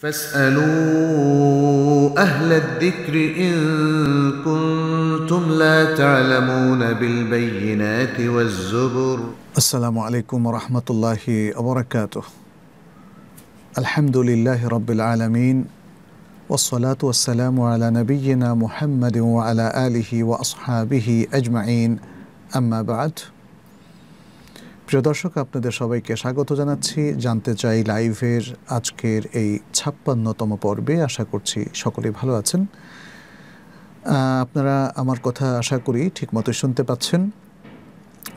فاسألوا أهل الذكر إن كنتم لا تعلمون بالبينات والزبر السلام عليكم ورحمة الله وبركاته الحمد لله رب العالمين والصلاة والسلام على نبينا محمد وعلى آله وأصحابه أجمعين أما بعد প্রিয় দর্শক আপনাদের সবাইকে স্বাগত জানাচ্ছি জানতে চাই লাইভের আজকের এই ছাপ্পান্নতম পর্বে আশা করছি সকলে ভালো আছেন আপনারা আমার কথা আশা করি ঠিকমতো শুনতে পাচ্ছেন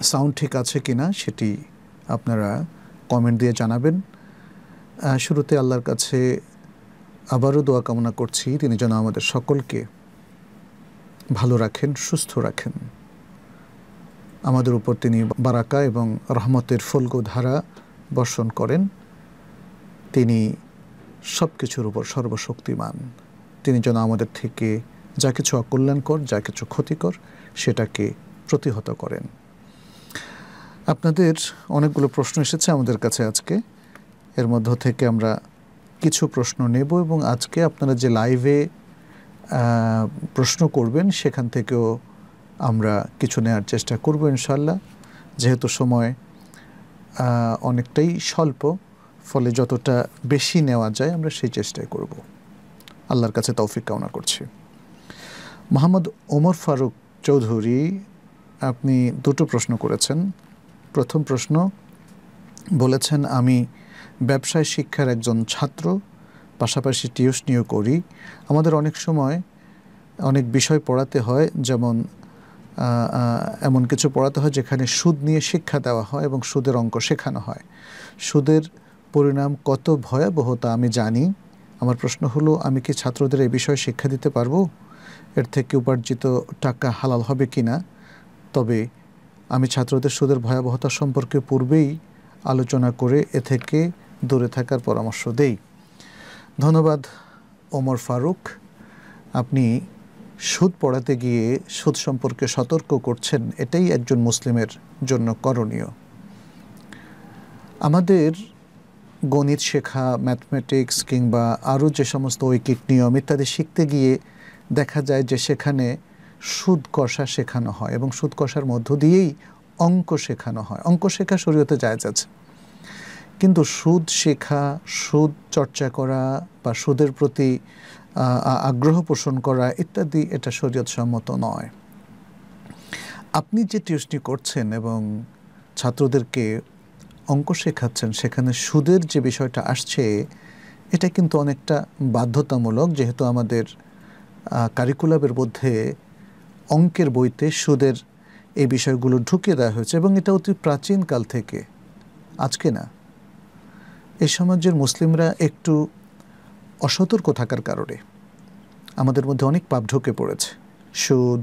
সাউন্ড ঠিক আছে কি না সেটি আপনারা কমেন্ট দিয়ে জানাবেন শুরুতে আল্লাহর কাছে আবারও দোয়া কামনা করছি তিনি যেন আমাদের সকলকে ভালো রাখেন সুস্থ রাখেন আমাদের উপর তিনি বারাকা এবং রহমতের ফলগো ধারা বর্ষণ করেন তিনি সব কিছুর উপর সর্বশক্তিমান তিনি যেন আমাদের থেকে যা কিছু অকল্যাণকর যা কিছু ক্ষতিকর সেটাকে প্রতিহত করেন আপনাদের অনেকগুলো প্রশ্ন এসেছে আমাদের কাছে আজকে এর মধ্য থেকে আমরা কিছু প্রশ্ন নেব এবং আজকে আপনারা যে লাইভে প্রশ্ন করবেন সেখান থেকেও আমরা কিছু নেওয়ার চেষ্টা করব ইনশাল্লাহ যেহেতু সময় অনেকটাই স্বল্প ফলে যতটা বেশি নেওয়া যায় আমরা সেই চেষ্টাই করব আল্লাহর কাছে তৌফিক কামনা করছি মোহাম্মদ ওমর ফারুক চৌধুরী আপনি দুটো প্রশ্ন করেছেন প্রথম প্রশ্ন বলেছেন আমি ব্যবসায় শিক্ষার একজন ছাত্র পাশাপাশি টিউশনিও করি আমাদের অনেক সময় অনেক বিষয় পড়াতে হয় যেমন এমন কিছু পড়াতে হয় যেখানে সুদ নিয়ে শিক্ষা দেওয়া হয় এবং সুদের অঙ্ক শেখানো হয় সুদের পরিণাম কত ভয়াবহ তা আমি জানি আমার প্রশ্ন হলো আমি কি ছাত্রদের এ বিষয়ে শিক্ষা দিতে পারবো এর থেকে উপার্জিত টাকা হালাল হবে কি না তবে আমি ছাত্রদের সুদের ভয়াবহতা সম্পর্কে পূর্বেই আলোচনা করে এ থেকে দূরে থাকার পরামর্শ দেই ধন্যবাদ ওমর ফারুক আপনি সুদ পড়াতে গিয়ে সুদ সম্পর্কে সতর্ক করছেন এটাই একজন মুসলিমের জন্য করণীয় আমাদের গণিত শেখা ম্যাথমেটিক্স কিংবা আরও যে সমস্ত ঐকিক নিয়ম ইত্যাদি শিখতে গিয়ে দেখা যায় যে সেখানে সুদ কষা শেখানো হয় এবং সুদ কষার মধ্য দিয়েই অঙ্ক শেখানো হয় অঙ্ক শেখা শরীয়তে যায় আছে কিন্তু সুদ শেখা সুদ চর্চা করা বা সুদের প্রতি আগ্রহ পোষণ করা ইত্যাদি এটা শরীয়তসম্মত নয় আপনি যে টিউশনি করছেন এবং ছাত্রদেরকে অঙ্ক শেখাচ্ছেন সেখানে সুদের যে বিষয়টা আসছে এটা কিন্তু অনেকটা বাধ্যতামূলক যেহেতু আমাদের কারিকুলামের মধ্যে অঙ্কের বইতে সুদের এই বিষয়গুলো ঢুকিয়ে দেওয়া হয়েছে এবং এটা অতি প্রাচীনকাল থেকে আজকে না এই সমাজের মুসলিমরা একটু অসতর্ক থাকার কারণে আমাদের মধ্যে অনেক পাপ ঢুকে পড়েছে সুদ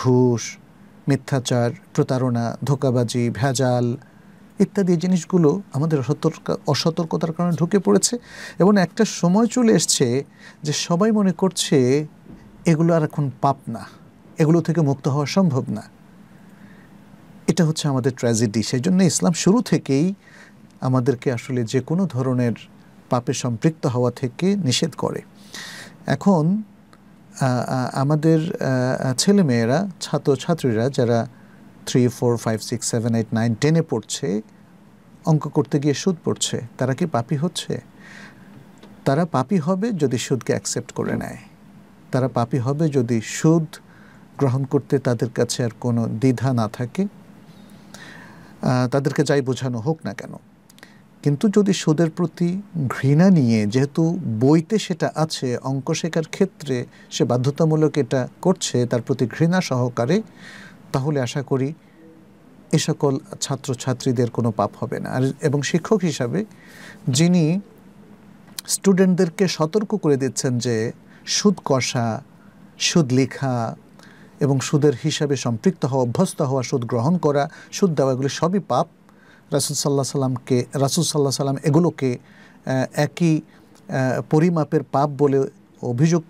ঘুষ মিথ্যাচার প্রতারণা ধোকাবাজি ভেজাল ইত্যাদি জিনিসগুলো আমাদের অসতর্ক অসতর্কতার কারণে ঢুকে পড়েছে এবং একটা সময় চলে এসছে যে সবাই মনে করছে এগুলো আর এখন পাপ না এগুলো থেকে মুক্ত হওয়া সম্ভব না এটা হচ্ছে আমাদের ট্র্যাজেডি সেই জন্য ইসলাম শুরু থেকেই আমাদেরকে আসলে যে কোনো ধরনের পাপে সম্পৃক্ত হওয়া থেকে নিষেধ করে এখন আমাদের ছেলেমেয়েরা ছাত্রছাত্রীরা যারা three four five six seven eight nine টেনে পড়ছে অঙ্ক করতে গিয়ে সুদ পড়ছে তারা কি পাপি হচ্ছে তারা পাপি হবে যদি সুদকে অ্যাকসেপ্ট করে নেয় তারা পাপি হবে যদি সুদ গ্রহণ করতে তাদের কাছে আর কোনো দ্বিধা না থাকে তাদেরকে যাই বোঝানো হোক না কেন কিন্তু যদি সুদের প্রতি ঘৃণা নিয়ে যেহেতু বইতে সেটা আছে অঙ্ক শেখার ক্ষেত্রে সে বাধ্যতামূলক এটা করছে তার প্রতি ঘৃণা সহকারে তাহলে আশা করি এ সকল ছাত্রছাত্রীদের কোনো পাপ হবে না আর এবং শিক্ষক হিসাবে যিনি স্টুডেন্টদেরকে সতর্ক করে দিচ্ছেন যে সুদ কষা সুদ লেখা এবং সুদের হিসাবে সম্পৃক্ত হওয়া অভ্যস্ত হওয়া সুদ গ্রহণ করা সুদ দেওয়া এগুলি সবই পাপ রাসুল সাল্লাহ সাল্লামকে রাসুল সাল্লাহ সাল্লাম এগুলোকে একই পরিমাপের পাপ বলে অভিযোগ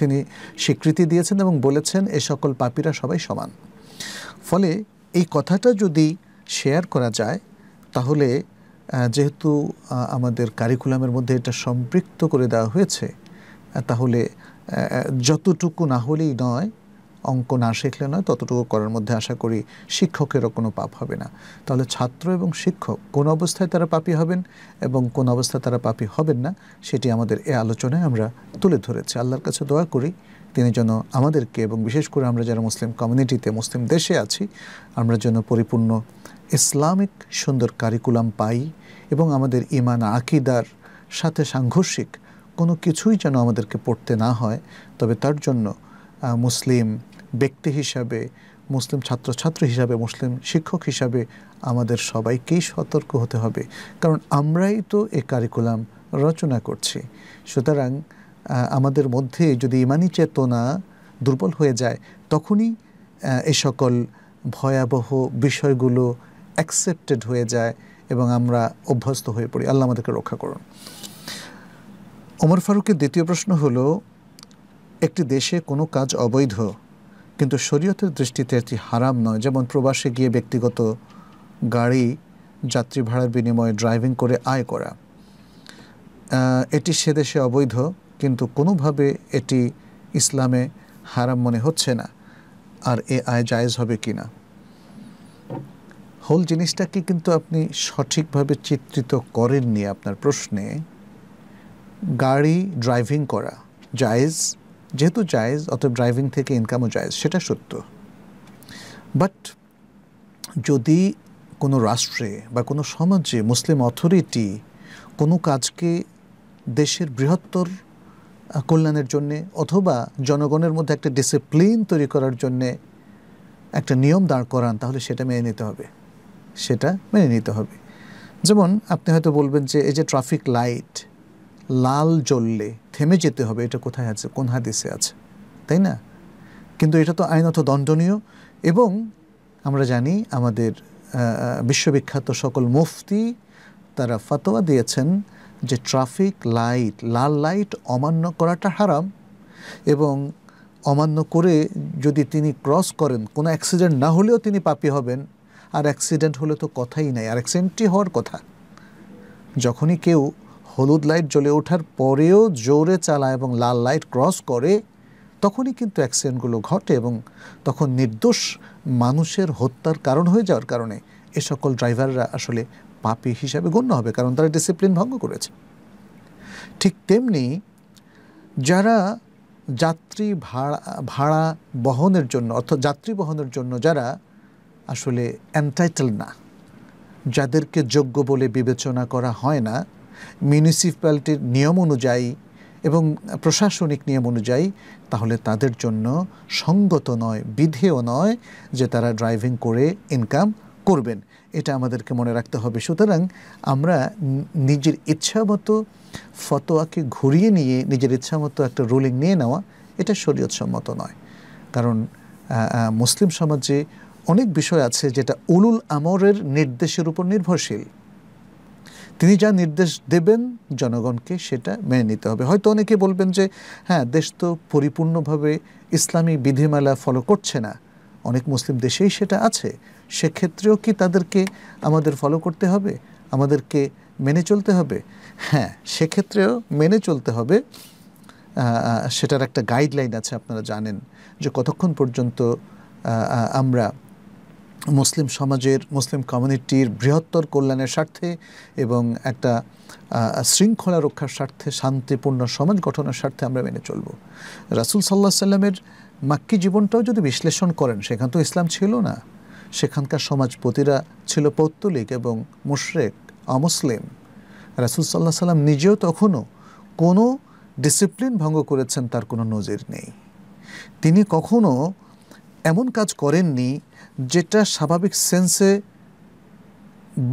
তিনি স্বীকৃতি দিয়েছেন এবং বলেছেন এ সকল পাপীরা সবাই সমান ফলে এই কথাটা যদি শেয়ার করা যায় তাহলে যেহেতু আমাদের কারিকুলামের মধ্যে এটা সম্পৃক্ত করে দেওয়া হয়েছে তাহলে যতটুকু না হলেই নয় অঙ্ক না শিখলে নয় ততটুকু করার মধ্যে আশা করি শিক্ষকেরও কোনো পাপ হবে না তাহলে ছাত্র এবং শিক্ষক কোন অবস্থায় তারা পাপি হবেন এবং কোন অবস্থায় তারা পাপি হবেন না সেটি আমাদের এ আলোচনায় আমরা তুলে ধরেছি আল্লাহর কাছে দোয়া করি তিনি যেন আমাদেরকে এবং বিশেষ করে আমরা যারা মুসলিম কমিউনিটিতে মুসলিম দেশে আছি আমরা যেন পরিপূর্ণ ইসলামিক সুন্দর কারিকুলাম পাই এবং আমাদের ইমান আকিদার সাথে সাংঘর্ষিক কোনো কিছুই যেন আমাদেরকে পড়তে না হয় তবে তার জন্য মুসলিম ব্যক্তি হিসাবে মুসলিম ছাত্রছাত্রী হিসাবে মুসলিম শিক্ষক হিসাবে আমাদের সবাইকেই সতর্ক হতে হবে কারণ আমরাই তো এ কারিকুলাম রচনা করছি সুতরাং আমাদের মধ্যে যদি ইমানি চেতনা দুর্বল হয়ে যায় তখনই এ সকল ভয়াবহ বিষয়গুলো অ্যাকসেপ্টেড হয়ে যায় এবং আমরা অভ্যস্ত হয়ে পড়ি আল্লাহ আমাদেরকে রক্ষা করুন ওমর ফারুকের দ্বিতীয় প্রশ্ন হলো একটি দেশে কোনো কাজ অবৈধ কিন্তু শরীয়তের দৃষ্টিতে এটি হারাম নয় যেমন প্রবাসে গিয়ে ব্যক্তিগত গাড়ি যাত্রী ভাড়ার বিনিময়ে ড্রাইভিং করে আয় করা এটি সে দেশে অবৈধ কিন্তু কোনোভাবে এটি ইসলামে হারাম মনে হচ্ছে না আর এ আয় জায়েজ হবে কি না হোল জিনিসটাকে কিন্তু আপনি সঠিকভাবে চিত্রিত করেননি আপনার প্রশ্নে গাড়ি ড্রাইভিং করা জায়েজ যেহেতু জায়েজ অথবা ড্রাইভিং থেকে ইনকামও জায়েজ সেটা সত্য বাট যদি কোনো রাষ্ট্রে বা কোনো সমাজে মুসলিম অথরিটি কোনো কাজকে দেশের বৃহত্তর কল্যাণের জন্যে অথবা জনগণের মধ্যে একটা ডিসিপ্লিন তৈরি করার জন্যে একটা নিয়ম দাঁড় করান তাহলে সেটা মেনে নিতে হবে সেটা মেনে নিতে হবে যেমন আপনি হয়তো বলবেন যে এই যে ট্রাফিক লাইট লাল জ্বললে থেমে যেতে হবে এটা কোথায় আছে কোন হাদিসে আছে তাই না কিন্তু এটা তো আইনত দণ্ডনীয় এবং আমরা জানি আমাদের বিশ্ববিখ্যাত সকল মুফতি তারা ফতোয়া দিয়েছেন যে ট্রাফিক লাইট লাল লাইট অমান্য করাটা হারাম এবং অমান্য করে যদি তিনি ক্রস করেন কোনো অ্যাক্সিডেন্ট না হলেও তিনি পাপি হবেন আর অ্যাক্সিডেন্ট হলে তো কথাই নাই আর অ্যাক্সিডেন্টটি হওয়ার কথা যখনই কেউ হলুদ লাইট জ্বলে ওঠার পরেও জোরে চালায় এবং লাল লাইট ক্রস করে তখনই কিন্তু অ্যাক্সিডেন্টগুলো ঘটে এবং তখন নির্দোষ মানুষের হত্যার কারণ হয়ে যাওয়ার কারণে এ সকল ড্রাইভাররা আসলে পাপি হিসাবে গণ্য হবে কারণ তারা ডিসিপ্লিন ভঙ্গ করেছে ঠিক তেমনি যারা যাত্রী ভাড়া ভাড়া বহনের জন্য অর্থাৎ যাত্রী বহনের জন্য যারা আসলে অ্যান্টাইটেল না যাদেরকে যোগ্য বলে বিবেচনা করা হয় না মিউনিসিপ্যালিটির নিয়ম অনুযায়ী এবং প্রশাসনিক নিয়ম অনুযায়ী তাহলে তাদের জন্য সঙ্গত নয় বিধেয় নয় যে তারা ড্রাইভিং করে ইনকাম করবেন এটা আমাদেরকে মনে রাখতে হবে সুতরাং আমরা নিজের ইচ্ছামতো ফতোয়াকে ঘুরিয়ে নিয়ে নিজের ইচ্ছামতো একটা রুলিং নিয়ে নেওয়া এটা শরীয়তসম্মত নয় কারণ মুসলিম সমাজে অনেক বিষয় আছে যেটা উলুল আমরের নির্দেশের উপর নির্ভরশীল তিনি যা নির্দেশ দেবেন জনগণকে সেটা মেনে নিতে হবে হয়তো অনেকে বলবেন যে হ্যাঁ দেশ তো পরিপূর্ণভাবে ইসলামী বিধিমালা ফলো করছে না অনেক মুসলিম দেশেই সেটা আছে সেক্ষেত্রেও কি তাদেরকে আমাদের ফলো করতে হবে আমাদেরকে মেনে চলতে হবে হ্যাঁ সেক্ষেত্রেও মেনে চলতে হবে সেটার একটা গাইডলাইন আছে আপনারা জানেন যে কতক্ষণ পর্যন্ত আমরা মুসলিম সমাজের মুসলিম কমিউনিটির বৃহত্তর কল্যাণের স্বার্থে এবং একটা শৃঙ্খলা রক্ষার স্বার্থে শান্তিপূর্ণ সমাজ গঠনের স্বার্থে আমরা মেনে চলব রাসুল সাল্লাহ সাল্লামের মাক্কি জীবনটাও যদি বিশ্লেষণ করেন সেখান তো ইসলাম ছিল না সেখানকার সমাজপতিরা ছিল পৌত্তলিক এবং মুশরেক অমুসলিম রাসুল সাল্লাহ সাল্লাম নিজেও তখনও কোনো ডিসিপ্লিন ভঙ্গ করেছেন তার কোনো নজির নেই তিনি কখনো এমন কাজ করেননি যেটা স্বাভাবিক সেন্সে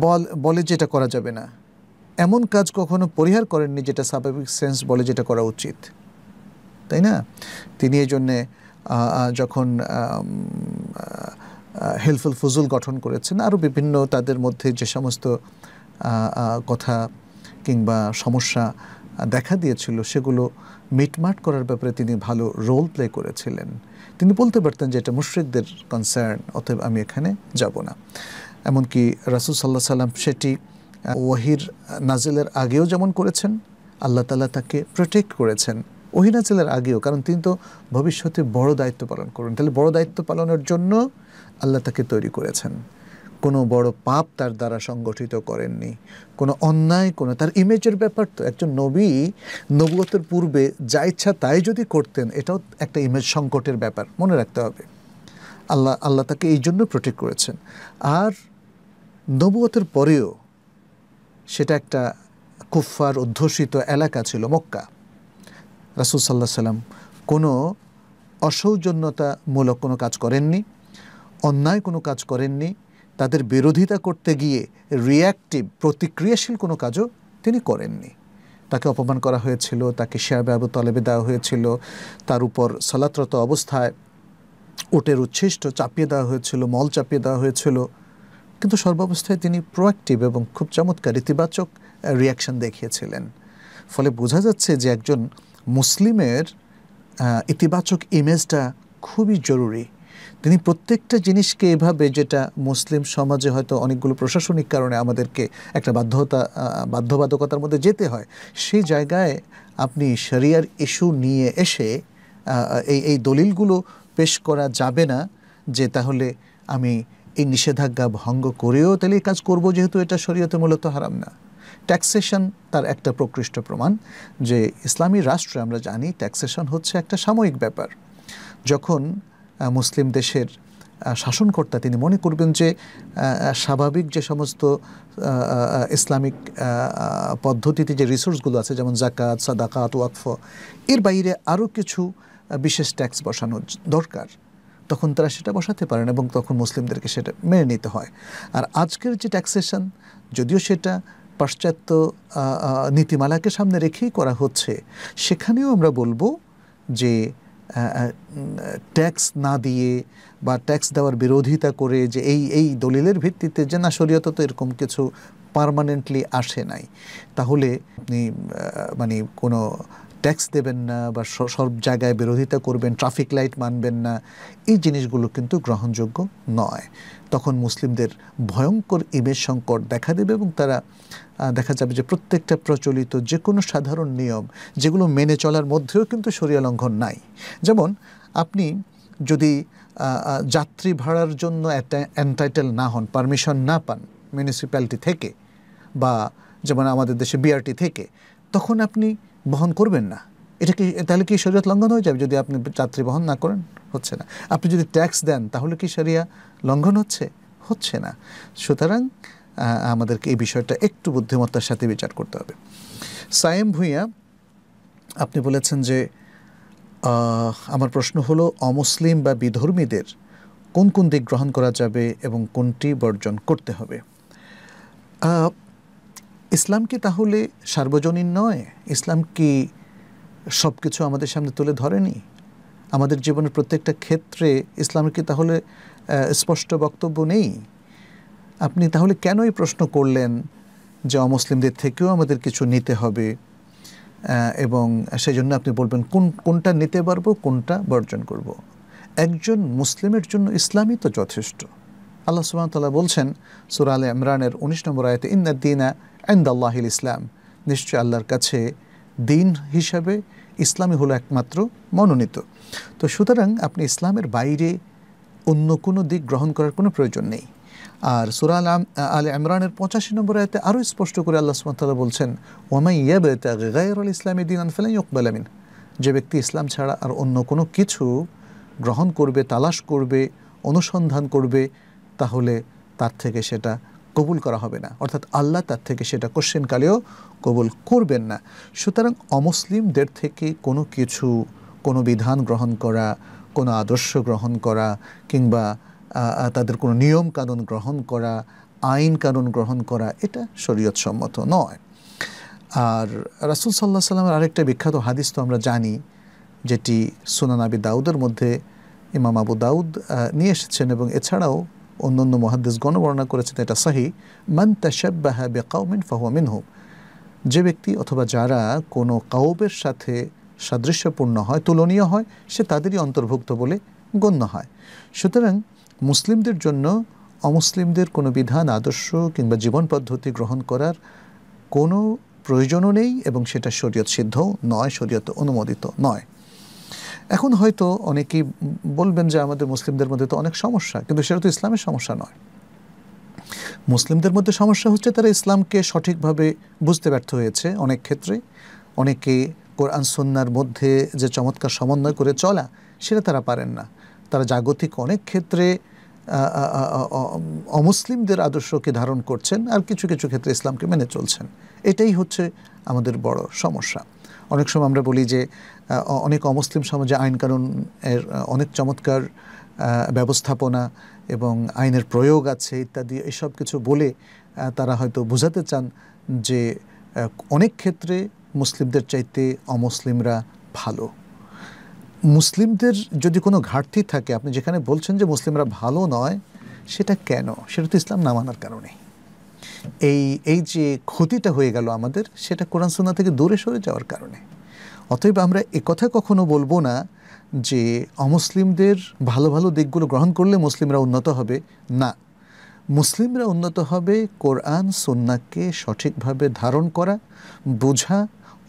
বল বলে যেটা করা যাবে না এমন কাজ কখনো পরিহার করেননি যেটা স্বাভাবিক সেন্স বলে যেটা করা উচিত তাই না তিনি এই জন্যে যখন হেল্পফুল ফজুল গঠন করেছেন আরও বিভিন্ন তাদের মধ্যে যে সমস্ত কথা কিংবা সমস্যা দেখা দিয়েছিল সেগুলো মিটমাট করার ব্যাপারে তিনি ভালো রোল প্লে করেছিলেন তিনি বলতে পারতেন যে এটা মুশ্রিকদের কনসার্ন অতএব আমি এখানে যাব না এমনকি রাসুল সাল্লাহ সাল্লাম সেটি ওয়াহির নাজিলের আগেও যেমন করেছেন আল্লাহ তালা তাকে প্রোটেক্ট করেছেন ওহিনাচেলের আগেও কারণ তিনি তো ভবিষ্যতে বড় দায়িত্ব পালন করেন তাহলে বড় দায়িত্ব পালনের জন্য আল্লাহ তাকে তৈরি করেছেন কোনো বড় পাপ তার দ্বারা সংগঠিত করেননি কোনো অন্যায় কোনো তার ইমেজের ব্যাপার তো একজন নবী নবগতের পূর্বে যা ইচ্ছা তাই যদি করতেন এটাও একটা ইমেজ সংকটের ব্যাপার মনে রাখতে হবে আল্লাহ আল্লাহ তাকে এই জন্য প্রোটেক্ট করেছেন আর নবগতের পরেও সেটা একটা কুফফার অধ্যুষিত এলাকা ছিল মক্কা রাসুল সাল্লাহ সাল্লাম কোনো অসৌজন্যতামূলক কোনো কাজ করেননি অন্যায় কোনো কাজ করেননি তাদের বিরোধিতা করতে গিয়ে রিয়াক্টিভ প্রতিক্রিয়াশীল কোনো কাজও তিনি করেননি তাকে অপমান করা হয়েছিল তাকে শেয়াবে আবু তলেবে দেওয়া হয়েছিল তার উপর সলাত্রত অবস্থায় ওটের উচ্ছিষ্ট চাপিয়ে দেওয়া হয়েছিল মল চাপিয়ে দেওয়া হয়েছিল কিন্তু সর্বাবস্থায় তিনি প্রোয়াক্টিভ এবং খুব চমৎকার ইতিবাচক রিয়াকশন দেখিয়েছিলেন ফলে বোঝা যাচ্ছে যে একজন মুসলিমের ইতিবাচক ইমেজটা খুবই জরুরি তিনি প্রত্যেকটা জিনিসকে এভাবে যেটা মুসলিম সমাজে হয়তো অনেকগুলো প্রশাসনিক কারণে আমাদেরকে একটা বাধ্যতা বাধ্যবাধকতার মধ্যে যেতে হয় সেই জায়গায় আপনি সারিয়ার ইস্যু নিয়ে এসে এই এই দলিলগুলো পেশ করা যাবে না যে তাহলে আমি এই নিষেধাজ্ঞা ভঙ্গ করেও তাহলে কাজ করব যেহেতু এটা শরীয়তে মূলত হারাম না ট্যাক্সেশন তার একটা প্রকৃষ্ট প্রমাণ যে ইসলামী রাষ্ট্রে আমরা জানি ট্যাক্সেশন হচ্ছে একটা সাময়িক ব্যাপার যখন মুসলিম দেশের শাসনকর্তা তিনি মনে করবেন যে স্বাভাবিক যে সমস্ত ইসলামিক পদ্ধতিতে যে রিসোর্সগুলো আছে যেমন জাকাত সাদাকাত ওয়াকফ এর বাইরে আরও কিছু বিশেষ ট্যাক্স বসানো দরকার তখন তারা সেটা বসাতে পারেন এবং তখন মুসলিমদেরকে সেটা মেনে নিতে হয় আর আজকের যে ট্যাক্সেশন যদিও সেটা পাশ্চাত্য নীতিমালাকে সামনে রেখেই করা হচ্ছে সেখানেও আমরা বলবো যে ট্যাক্স না দিয়ে বা ট্যাক্স দেওয়ার বিরোধিতা করে যে এই এই দলিলের ভিত্তিতে যে না শরীয়ত তো এরকম কিছু পারমানেন্টলি আসে নাই তাহলে মানে কোনো ট্যাক্স দেবেন না বা সব জায়গায় বিরোধিতা করবেন ট্রাফিক লাইট মানবেন না এই জিনিসগুলো কিন্তু গ্রহণযোগ্য নয় তখন মুসলিমদের ভয়ঙ্কর ইমেজ সংকট দেখা দেবে এবং তারা দেখা যাবে যে প্রত্যেকটা প্রচলিত যে কোনো সাধারণ নিয়ম যেগুলো মেনে চলার মধ্যেও কিন্তু সরিয়া লঙ্ঘন নাই যেমন আপনি যদি যাত্রী ভাড়ার জন্য এন্টাইটেল না হন পারমিশন না পান মিউনিসিপ্যালিটি থেকে বা যেমন আমাদের দেশে বিআরটি থেকে তখন আপনি বহন করবেন না এটা কি তাহলে কি শরীয়ত লঙ্ঘন হয়ে যাবে যদি আপনি যাত্রী বহন না করেন হচ্ছে না আপনি যদি ট্যাক্স দেন তাহলে কি শরিয়া লঙ্ঘন হচ্ছে হচ্ছে না সুতরাং আমাদেরকে এই বিষয়টা একটু বুদ্ধিমত্তার সাথে বিচার করতে হবে সায়েম ভুইয়া আপনি বলেছেন যে আমার প্রশ্ন হলো অমুসলিম বা বিধর্মীদের কোন কোন দিক গ্রহণ করা যাবে এবং কোনটি বর্জন করতে হবে ইসলাম কি তাহলে সার্বজনীন নয় ইসলাম কি সব কিছু আমাদের সামনে তুলে ধরেনি আমাদের জীবনের প্রত্যেকটা ক্ষেত্রে ইসলামের কি তাহলে স্পষ্ট বক্তব্য নেই আপনি তাহলে কেনই প্রশ্ন করলেন যে অমুসলিমদের থেকেও আমাদের কিছু নিতে হবে এবং সেই জন্য আপনি বলবেন কোন কোনটা নিতে পারবো কোনটা বর্জন করব। একজন মুসলিমের জন্য ইসলামই তো যথেষ্ট আল্লাহ সুবাহতাল্লাহ বলছেন সুরাল ইমরানের উনিশ নম্বর আয়তে দিন আন্দ আল্লাহিল ইসলাম নিশ্চয় আল্লাহর কাছে দিন হিসাবে ইসলামই হলো একমাত্র মনোনীত তো সুতরাং আপনি ইসলামের বাইরে অন্য কোনো দিক গ্রহণ করার কোনো প্রয়োজন নেই আর সুরা আল আল ইমরানের পঁচাশি নম্বর আয়তে আরও স্পষ্ট করে আল্লাহ সুমতাল্লাহ বলছেন ওমাই ইয়াবে আল ইসলামী দিন আনফেলাই ইকবাল আমিন যে ব্যক্তি ইসলাম ছাড়া আর অন্য কোনো কিছু গ্রহণ করবে তালাশ করবে অনুসন্ধান করবে তাহলে তার থেকে সেটা কবুল করা হবে না অর্থাৎ আল্লাহ তার থেকে সেটা কোশ্চেনকালেও কবুল করবেন না সুতরাং অমুসলিমদের থেকে কোনো কিছু কোনো বিধান গ্রহণ করা কোনো আদর্শ গ্রহণ করা কিংবা তাদের কোনো নিয়ম কানুন গ্রহণ করা আইন কানুন গ্রহণ করা এটা শরীয়ত সম্মত নয় আর রাসুল সাল্লাহ সাল্লামের আরেকটা বিখ্যাত হাদিস তো আমরা জানি যেটি সুনান আবি দাউদের মধ্যে ইমাম আবু দাউদ নিয়ে এসেছেন এবং এছাড়াও অন্য অন্য মহাদ্দেশগণ বর্ণনা করেছেন এটা সাহি মান তাশাব্বাহা বে কাউমিন যে ব্যক্তি অথবা যারা কোনো কাউবের সাথে সাদৃশ্যপূর্ণ হয় তুলনীয় হয় সে তাদেরই অন্তর্ভুক্ত বলে গণ্য হয় সুতরাং মুসলিমদের জন্য অমুসলিমদের কোনো বিধান আদর্শ কিংবা জীবন পদ্ধতি গ্রহণ করার কোনো প্রয়োজনও নেই এবং সেটা শরীয়ত সিদ্ধও নয় শরীয়ত অনুমোদিত নয় এখন হয়তো অনেকেই বলবেন যে আমাদের মুসলিমদের মধ্যে তো অনেক সমস্যা কিন্তু সেটা তো ইসলামের সমস্যা নয় মুসলিমদের মধ্যে সমস্যা হচ্ছে তারা ইসলামকে সঠিকভাবে বুঝতে ব্যর্থ হয়েছে অনেক ক্ষেত্রে অনেকে কোরআন সন্ন্যার মধ্যে যে চমৎকার সমন্বয় করে চলা সেটা তারা পারেন না তারা জাগতিক অনেক ক্ষেত্রে অমুসলিমদের আদর্শকে ধারণ করছেন আর কিছু কিছু ক্ষেত্রে ইসলামকে মেনে চলছেন এটাই হচ্ছে আমাদের বড় সমস্যা অনেক সময় আমরা বলি যে অনেক অমুসলিম সমাজে আইন কানুন এর অনেক চমৎকার ব্যবস্থাপনা এবং আইনের প্রয়োগ আছে ইত্যাদি এসব কিছু বলে তারা হয়তো বোঝাতে চান যে অনেক ক্ষেত্রে মুসলিমদের চাইতে অমুসলিমরা ভালো মুসলিমদের যদি কোনো ঘাটতি থাকে আপনি যেখানে বলছেন যে মুসলিমরা ভালো নয় সেটা কেন সেটা তো ইসলাম না মানার কারণেই এই এই যে ক্ষতিটা হয়ে গেল আমাদের সেটা কোরআন সুন্না থেকে দূরে সরে যাওয়ার কারণে অতএব আমরা কথা কখনো বলবো না যে অমুসলিমদের ভালো ভালো দিকগুলো গ্রহণ করলে মুসলিমরা উন্নত হবে না মুসলিমরা উন্নত হবে কোরআন সন্নাকে সঠিকভাবে ধারণ করা বোঝা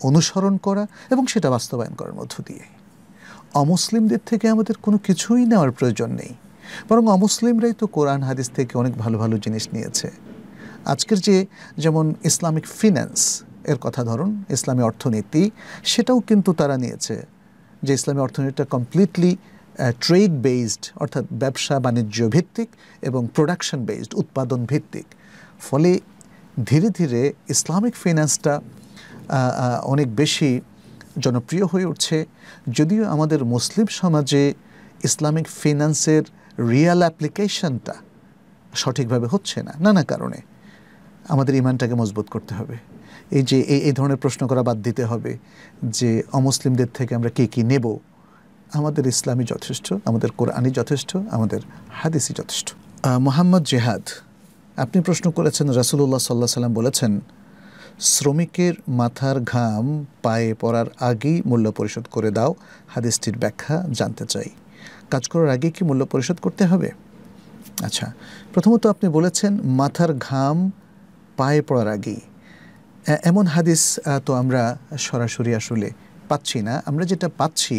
অনুসরণ করা এবং সেটা বাস্তবায়ন করার মধ্য দিয়ে অমুসলিমদের থেকে আমাদের কোনো কিছুই নেওয়ার প্রয়োজন নেই বরং অমুসলিমরাই তো কোরআন হাদিস থেকে অনেক ভালো ভালো জিনিস নিয়েছে আজকের যে যেমন ইসলামিক ফিন্যান্স এর কথা ধরুন ইসলামী অর্থনীতি সেটাও কিন্তু তারা নিয়েছে যে ইসলামী অর্থনীতিটা কমপ্লিটলি ট্রেড বেসড অর্থাৎ ব্যবসা বাণিজ্য ভিত্তিক এবং প্রোডাকশন বেসড উৎপাদন ভিত্তিক ফলে ধীরে ধীরে ইসলামিক ফিন্যান্সটা অনেক বেশি জনপ্রিয় হয়ে উঠছে যদিও আমাদের মুসলিম সমাজে ইসলামিক ফিন্যান্সের রিয়াল অ্যাপ্লিকেশনটা সঠিকভাবে হচ্ছে না নানা কারণে আমাদের ইমানটাকে মজবুত করতে হবে এই যে এই ধরনের প্রশ্ন করা বাদ দিতে হবে যে অমুসলিমদের থেকে আমরা কে কী নেব আমাদের ইসলামই যথেষ্ট আমাদের কোরআনই যথেষ্ট আমাদের হাদিসই যথেষ্ট মোহাম্মদ জেহাদ আপনি প্রশ্ন করেছেন রাসুলুল্লাহ সাল্লাহ সাল্লাম বলেছেন শ্রমিকের মাথার ঘাম পায়ে পড়ার আগেই মূল্য পরিশোধ করে দাও হাদিসটির ব্যাখ্যা জানতে চাই কাজ করার আগে কি মূল্য পরিশোধ করতে হবে আচ্ছা প্রথমত আপনি বলেছেন মাথার ঘাম পায়ে পড়ার আগেই এমন হাদিস তো আমরা সরাসরি আসলে পাচ্ছি না আমরা যেটা পাচ্ছি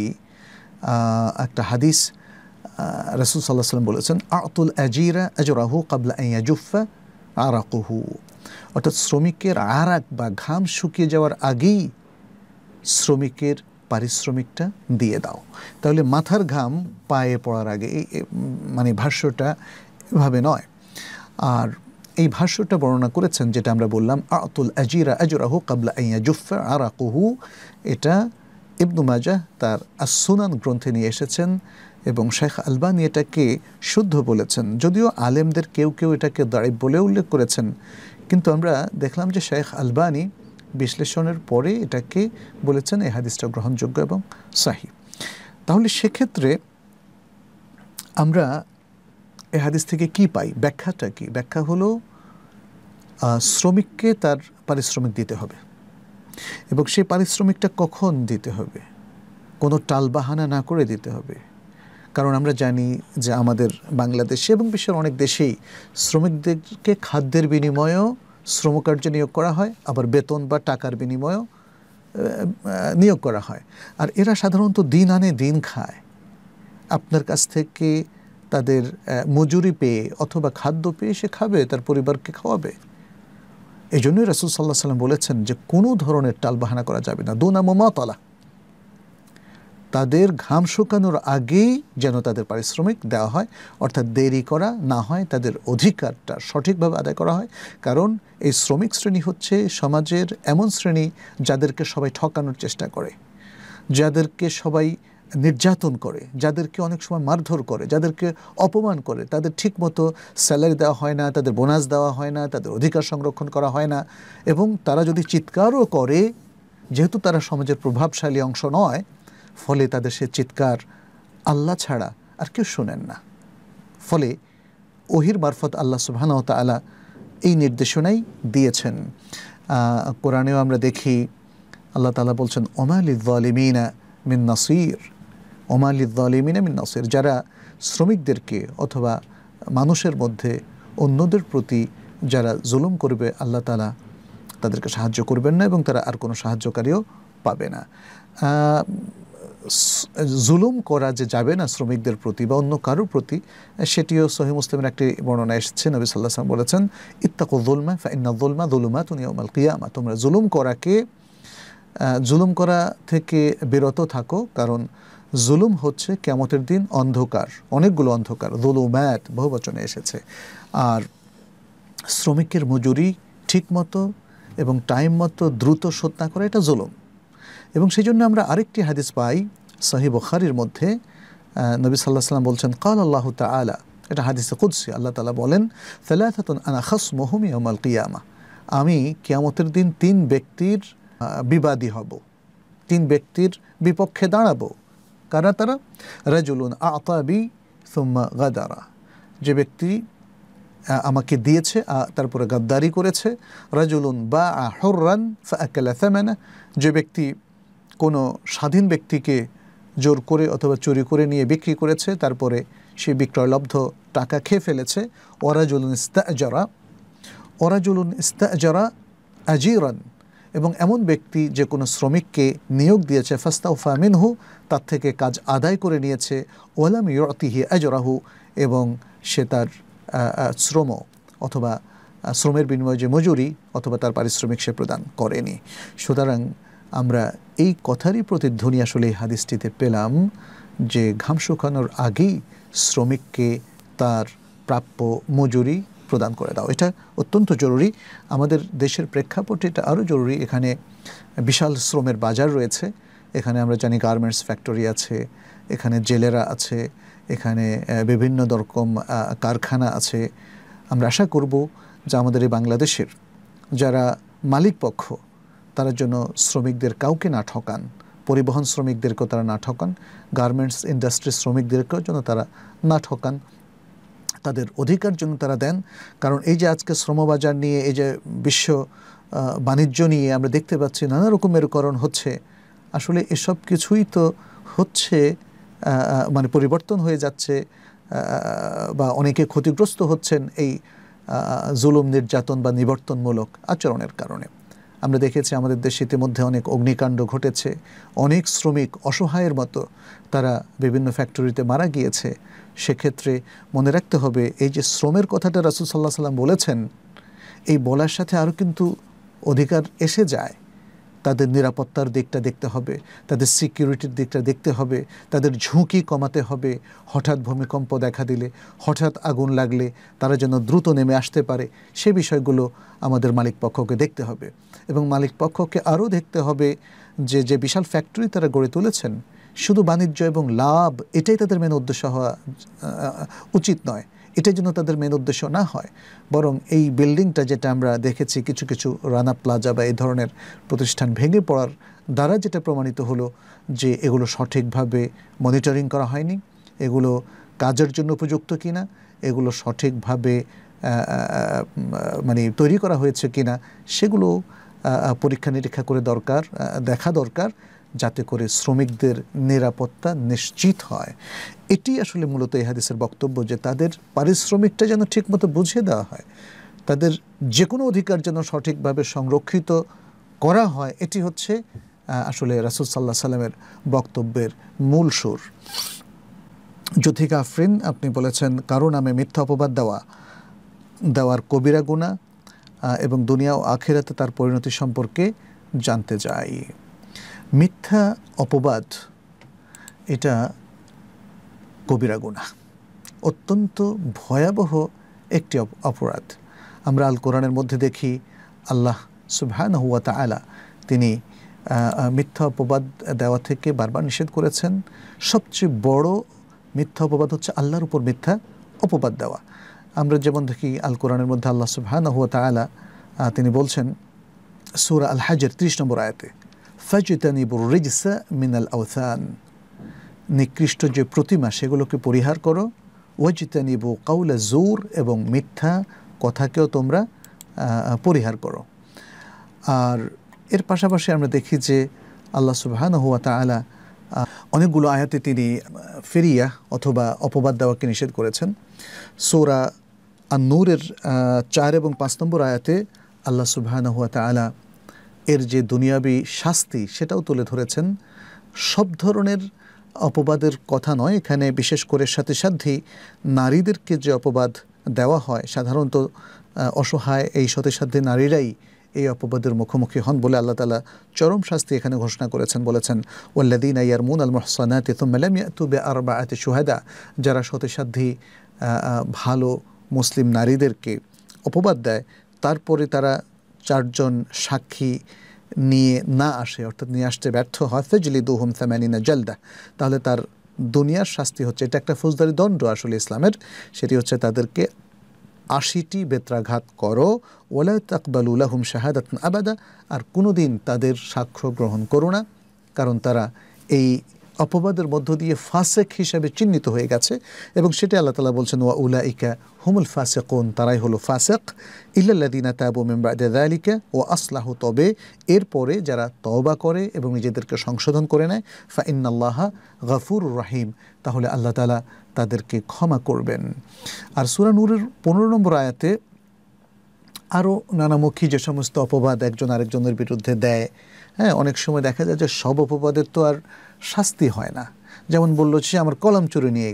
একটা হাদিস রসুল সাল্লাহ সাল্লাম বলেছেন আতুল আজিরা আজরাহু কাবলা আর আরাকুহু অর্থাৎ শ্রমিকের আরাক বা ঘাম শুকিয়ে যাওয়ার আগেই শ্রমিকের পারিশ্রমিকটা দিয়ে দাও তাহলে মাথার ঘাম পায়ে পড়ার আগে মানে ভাষ্যটা এভাবে নয় আর এই ভাষ্যটা বর্ণনা করেছেন যেটা আমরা বললাম আতুল আজিরা আজরাহ কাবলা আইয়া জুফা আরাকুহু এটা ইবনু মাজাহ তার আসুনান গ্রন্থে নিয়ে এসেছেন এবং শেখ আলবানি এটাকে শুদ্ধ বলেছেন যদিও আলেমদের কেউ কেউ এটাকে দাঁড়িব বলে উল্লেখ করেছেন কিন্তু আমরা দেখলাম যে শেখ আলবানি বিশ্লেষণের পরে এটাকে বলেছেন এই হাদিসটা গ্রহণযোগ্য এবং সাহি তাহলে সেক্ষেত্রে আমরা এ হাদিস থেকে কি পাই ব্যাখ্যাটা কি ব্যাখ্যা হলো শ্রমিককে তার পারিশ্রমিক দিতে হবে এবং সেই পারিশ্রমিকটা কখন দিতে হবে কোনো টালবাহানা না করে দিতে হবে কারণ আমরা জানি যে আমাদের বাংলাদেশে এবং বিশ্বের অনেক দেশেই শ্রমিকদেরকে খাদ্যের বিনিময়েও শ্রমকার্য নিয়োগ করা হয় আবার বেতন বা টাকার বিনিময়েও নিয়োগ করা হয় আর এরা সাধারণত দিন আনে দিন খায় আপনার কাছ থেকে তাদের মজুরি পেয়ে অথবা খাদ্য পেয়ে সে খাবে তার পরিবারকে খাওয়াবে এই জন্যই রাসুল সাল্লাহ সাল্লাম বলেছেন যে কোনো ধরনের টালবাহানা করা যাবে না দোনা মোমাতলা তাদের ঘাম শুকানোর আগেই যেন তাদের পারিশ্রমিক দেওয়া হয় অর্থাৎ দেরি করা না হয় তাদের অধিকারটা সঠিকভাবে আদায় করা হয় কারণ এই শ্রমিক শ্রেণী হচ্ছে সমাজের এমন শ্রেণী যাদেরকে সবাই ঠকানোর চেষ্টা করে যাদেরকে সবাই নির্যাতন করে যাদেরকে অনেক সময় মারধর করে যাদেরকে অপমান করে তাদের ঠিকমতো স্যালারি দেওয়া হয় না তাদের বোনাস দেওয়া হয় না তাদের অধিকার সংরক্ষণ করা হয় না এবং তারা যদি চিৎকারও করে যেহেতু তারা সমাজের প্রভাবশালী অংশ নয় ফলে তাদের সে চিৎকার আল্লাহ ছাড়া আর কেউ শোনেন না ফলে ওহির মারফত আল্লাহ সুবহানাহ তালা এই নির্দেশনাই দিয়েছেন কোরআনেও আমরা দেখি আল্লাহ তালা বলছেন ওমালিদ আলিমিনা মিন নাসির ওমালিদ্দালিমিনা মিন নাসির যারা শ্রমিকদেরকে অথবা মানুষের মধ্যে অন্যদের প্রতি যারা জুলুম করবে আল্লাহ তালা তাদেরকে সাহায্য করবেন না এবং তারা আর কোনো সাহায্যকারীও পাবে না জুলুম করা যে যাবে না শ্রমিকদের প্রতি বা অন্য কারো প্রতি সেটিও সহি মুসলিমের একটি বর্ণনা এসেছে নবী সাল্লাহ সাল্লাম বলেছেন ইত্তাকো জুলমা ফাইন্না জুলমা জুলুমা তুমি ওমাল কিয়ামা তোমরা জুলুম করাকে জুলুম করা থেকে বিরত থাকো কারণ জুলুম হচ্ছে কেমতের দিন অন্ধকার অনেকগুলো অন্ধকার জুলুম্যাট বহুবচনে এসেছে আর শ্রমিকের মজুরি ঠিকমতো এবং টাইম মতো দ্রুত শোধ না করা এটা জুলুম এবং সেই জন্য আমরা আরেকটি হাদিস পাই সাহি বখারির মধ্যে নবী সাল্লাহ সাল্লাম বলছেন কাল আল্লাহ তালা এটা হাদিসে কুদসি আল্লাহ তালা বলেন ফেলাথাতুন আনা খাস মহুমি আমাল কিয়ামা আমি কিয়ামতের দিন তিন ব্যক্তির বিবাদী হব তিন ব্যক্তির বিপক্ষে দাঁড়াবো কারা তারা রাজুলুন আতাবি সুম্মা গাদারা যে ব্যক্তি আমাকে দিয়েছে তারপরে গাদ্দারি করেছে রাজুলুন বা হররান ফাকালাথামানা যে ব্যক্তি কোনো স্বাধীন ব্যক্তিকে জোর করে অথবা চুরি করে নিয়ে বিক্রি করেছে তারপরে সে বিক্রয়লব্ধ টাকা খেয়ে ফেলেছে ওরাজুলুন ইস্তাজারা ওরাজুলুন জরা আজিরান এবং এমন ব্যক্তি যে কোনো শ্রমিককে নিয়োগ দিয়েছে ফাস্তাউ মিনহু তার থেকে কাজ আদায় করে নিয়েছে ওয়ালাম ইয়তিহি আজরাহু এবং সে তার শ্রম অথবা শ্রমের বিনিময়ে যে মজুরি অথবা তার পারিশ্রমিক সে প্রদান করেনি সুতরাং আমরা এই কথারই প্রতিধ্বনি আসলে এই হাদিসটিতে পেলাম যে ঘাম শুকানোর আগেই শ্রমিককে তার প্রাপ্য মজুরি প্রদান করে দাও এটা অত্যন্ত জরুরি আমাদের দেশের প্রেক্ষাপটে এটা আরও জরুরি এখানে বিশাল শ্রমের বাজার রয়েছে এখানে আমরা জানি গার্মেন্টস ফ্যাক্টরি আছে এখানে জেলেরা আছে এখানে বিভিন্ন রকম কারখানা আছে আমরা আশা করব যে আমাদের এই বাংলাদেশের যারা মালিক পক্ষ তার জন্য শ্রমিকদের কাউকে না ঠকান পরিবহন শ্রমিকদেরকেও তারা না ঠকান গার্মেন্টস ইন্ডাস্ট্রির শ্রমিকদেরকেও যেন তারা না ঠকান তাদের অধিকার জন্য তারা দেন কারণ এই যে আজকে শ্রমবাজার নিয়ে এই যে বিশ্ব বাণিজ্য নিয়ে আমরা দেখতে পাচ্ছি নানা রকমের করণ হচ্ছে আসলে এসব কিছুই তো হচ্ছে মানে পরিবর্তন হয়ে যাচ্ছে বা অনেকে ক্ষতিগ্রস্ত হচ্ছেন এই জুলুম নির্যাতন বা নিবর্তনমূলক আচরণের কারণে আমরা দেখেছি আমাদের দেশে ইতিমধ্যে অনেক অগ্নিকাণ্ড ঘটেছে অনেক শ্রমিক অসহায়ের মতো তারা বিভিন্ন ফ্যাক্টরিতে মারা গিয়েছে সেক্ষেত্রে মনে রাখতে হবে এই যে শ্রমের কথাটা রাসুল সাল্লাহ সাল্লাম বলেছেন এই বলার সাথে আরও কিন্তু অধিকার এসে যায় তাদের নিরাপত্তার দিকটা দেখতে হবে তাদের সিকিউরিটির দিকটা দেখতে হবে তাদের ঝুঁকি কমাতে হবে হঠাৎ ভূমিকম্প দেখা দিলে হঠাৎ আগুন লাগলে তারা যেন দ্রুত নেমে আসতে পারে সে বিষয়গুলো আমাদের মালিক পক্ষকে দেখতে হবে এবং মালিক পক্ষকে আরও দেখতে হবে যে যে বিশাল ফ্যাক্টরি তারা গড়ে তুলেছেন শুধু বাণিজ্য এবং লাভ এটাই তাদের মেন উদ্দেশ্য হওয়া উচিত নয় এটাই জন্য তাদের মেন উদ্দেশ্য না হয় বরং এই বিল্ডিংটা যেটা আমরা দেখেছি কিছু কিছু রানা প্লাজা বা এই ধরনের প্রতিষ্ঠান ভেঙে পড়ার দ্বারা যেটা প্রমাণিত হলো যে এগুলো সঠিকভাবে মনিটরিং করা হয়নি এগুলো কাজের জন্য উপযুক্ত কিনা এগুলো সঠিকভাবে মানে তৈরি করা হয়েছে কিনা সেগুলো পরীক্ষা নিরীক্ষা করে দরকার দেখা দরকার যাতে করে শ্রমিকদের নিরাপত্তা নিশ্চিত হয় এটি আসলে মূলত এই হাদিসের বক্তব্য যে তাদের পারিশ্রমিকটা যেন ঠিকমতো বুঝিয়ে দেওয়া হয় তাদের যে কোনো অধিকার যেন সঠিকভাবে সংরক্ষিত করা হয় এটি হচ্ছে আসলে রাসুল সাল্লাহ সাল্লামের বক্তব্যের মূল সুর জ্যোথিকা আফরিন আপনি বলেছেন কারো নামে মিথ্যা অপবাদ দেওয়া দেওয়ার কবিরা গুণা এবং দুনিয়া ও আখেরাতে তার পরিণতি সম্পর্কে জানতে চাই মিথ্যা অপবাদ এটা কবিরা গুণা অত্যন্ত ভয়াবহ একটি অপরাধ আমরা আল কোরআনের মধ্যে দেখি আল্লাহ সুবহান হুয়া তালা তিনি মিথ্যা অপবাদ দেওয়া থেকে বারবার নিষেধ করেছেন সবচেয়ে বড় মিথ্যা অপবাদ হচ্ছে আল্লাহর উপর মিথ্যা অপবাদ দেওয়া আমরা যেমন দেখি আল কোরআনের মধ্যে আল্লাহ সুভান হুয়া তালা তিনি বলছেন সুরা আল হাজের ত্রিশ নম্বর আয়াতে ফাজতানিবুর রিজসা মিনাল আওথান নিকৃষ্ট যে প্রতিমা সেগুলোকে পরিহার করো ওয়াজিতানিবু কাউলা জোর এবং মিথ্যা কথাকেও তোমরা পরিহার করো আর এর পাশাপাশি আমরা দেখি যে আল্লাহ সুবাহান হুয়া তালা অনেকগুলো আয়াতে তিনি ফেরিয়া অথবা অপবাদ দেওয়াকে নিষেধ করেছেন সোরা আর নূরের চার এবং পাঁচ নম্বর আয়াতে আল্লাহ সুবাহান হুয়া তালা এর যে দুনিয়াবি শাস্তি সেটাও তুলে ধরেছেন সব ধরনের অপবাদের কথা নয় এখানে বিশেষ করে সাথে সাধ্যে নারীদেরকে যে অপবাদ দেওয়া হয় সাধারণত অসহায় এই সাধ্যে নারীরাই এই অপবাদের মুখোমুখি হন বলে আল্লাহ তালা চরম শাস্তি এখানে ঘোষণা করেছেন বলেছেন ওল্লাদিন মুন আল মোহসানাতে তুম্মেলাম ইয়াতুবে আর বা আতে সুহায়দা যারা সাধ্যে ভালো মুসলিম নারীদেরকে অপবাদ দেয় তারপরে তারা চারজন সাক্ষী নিয়ে না আসে অর্থাৎ নিয়ে আসতে ব্যর্থ হয় ফেজলি দুহুম থামানিনা জেলদা তাহলে তার দুনিয়ার শাস্তি হচ্ছে এটা একটা ফৌজদারি দণ্ড আসলে ইসলামের সেটি হচ্ছে তাদেরকে আশিটি বেত্রাঘাত করো ওলা তাকবাল হুম শাহাদাত আবাদা আর কোনো দিন তাদের সাক্ষ্য গ্রহণ করো না কারণ তারা এই অপবাদের মধ্য দিয়ে ফাসেক হিসাবে চিহ্নিত হয়ে গেছে এবং সেটা আল্লাহ তালা বলছেন ওয়া উলা ইকা হুমুল কোন তারাই হলো ফাসেক ইল্লাদিনা তাবু মেম্বাদিকা ও আসলাহ তবে এরপরে যারা তওবা করে এবং নিজেদেরকে সংশোধন করে নেয় ফা ইন্নাল্লাহ গাফুর রাহিম তাহলে আল্লাহ তালা তাদেরকে ক্ষমা করবেন আর সুরানুরের পনেরো নম্বর আয়াতে আরও নানামুখী যে সমস্ত অপবাদ একজন আরেকজনের বিরুদ্ধে দেয় হ্যাঁ অনেক সময় দেখা যায় যে সব অপবাদের তো আর শাস্তি হয় না যেমন বললো সে আমার কলম চুরি নিয়ে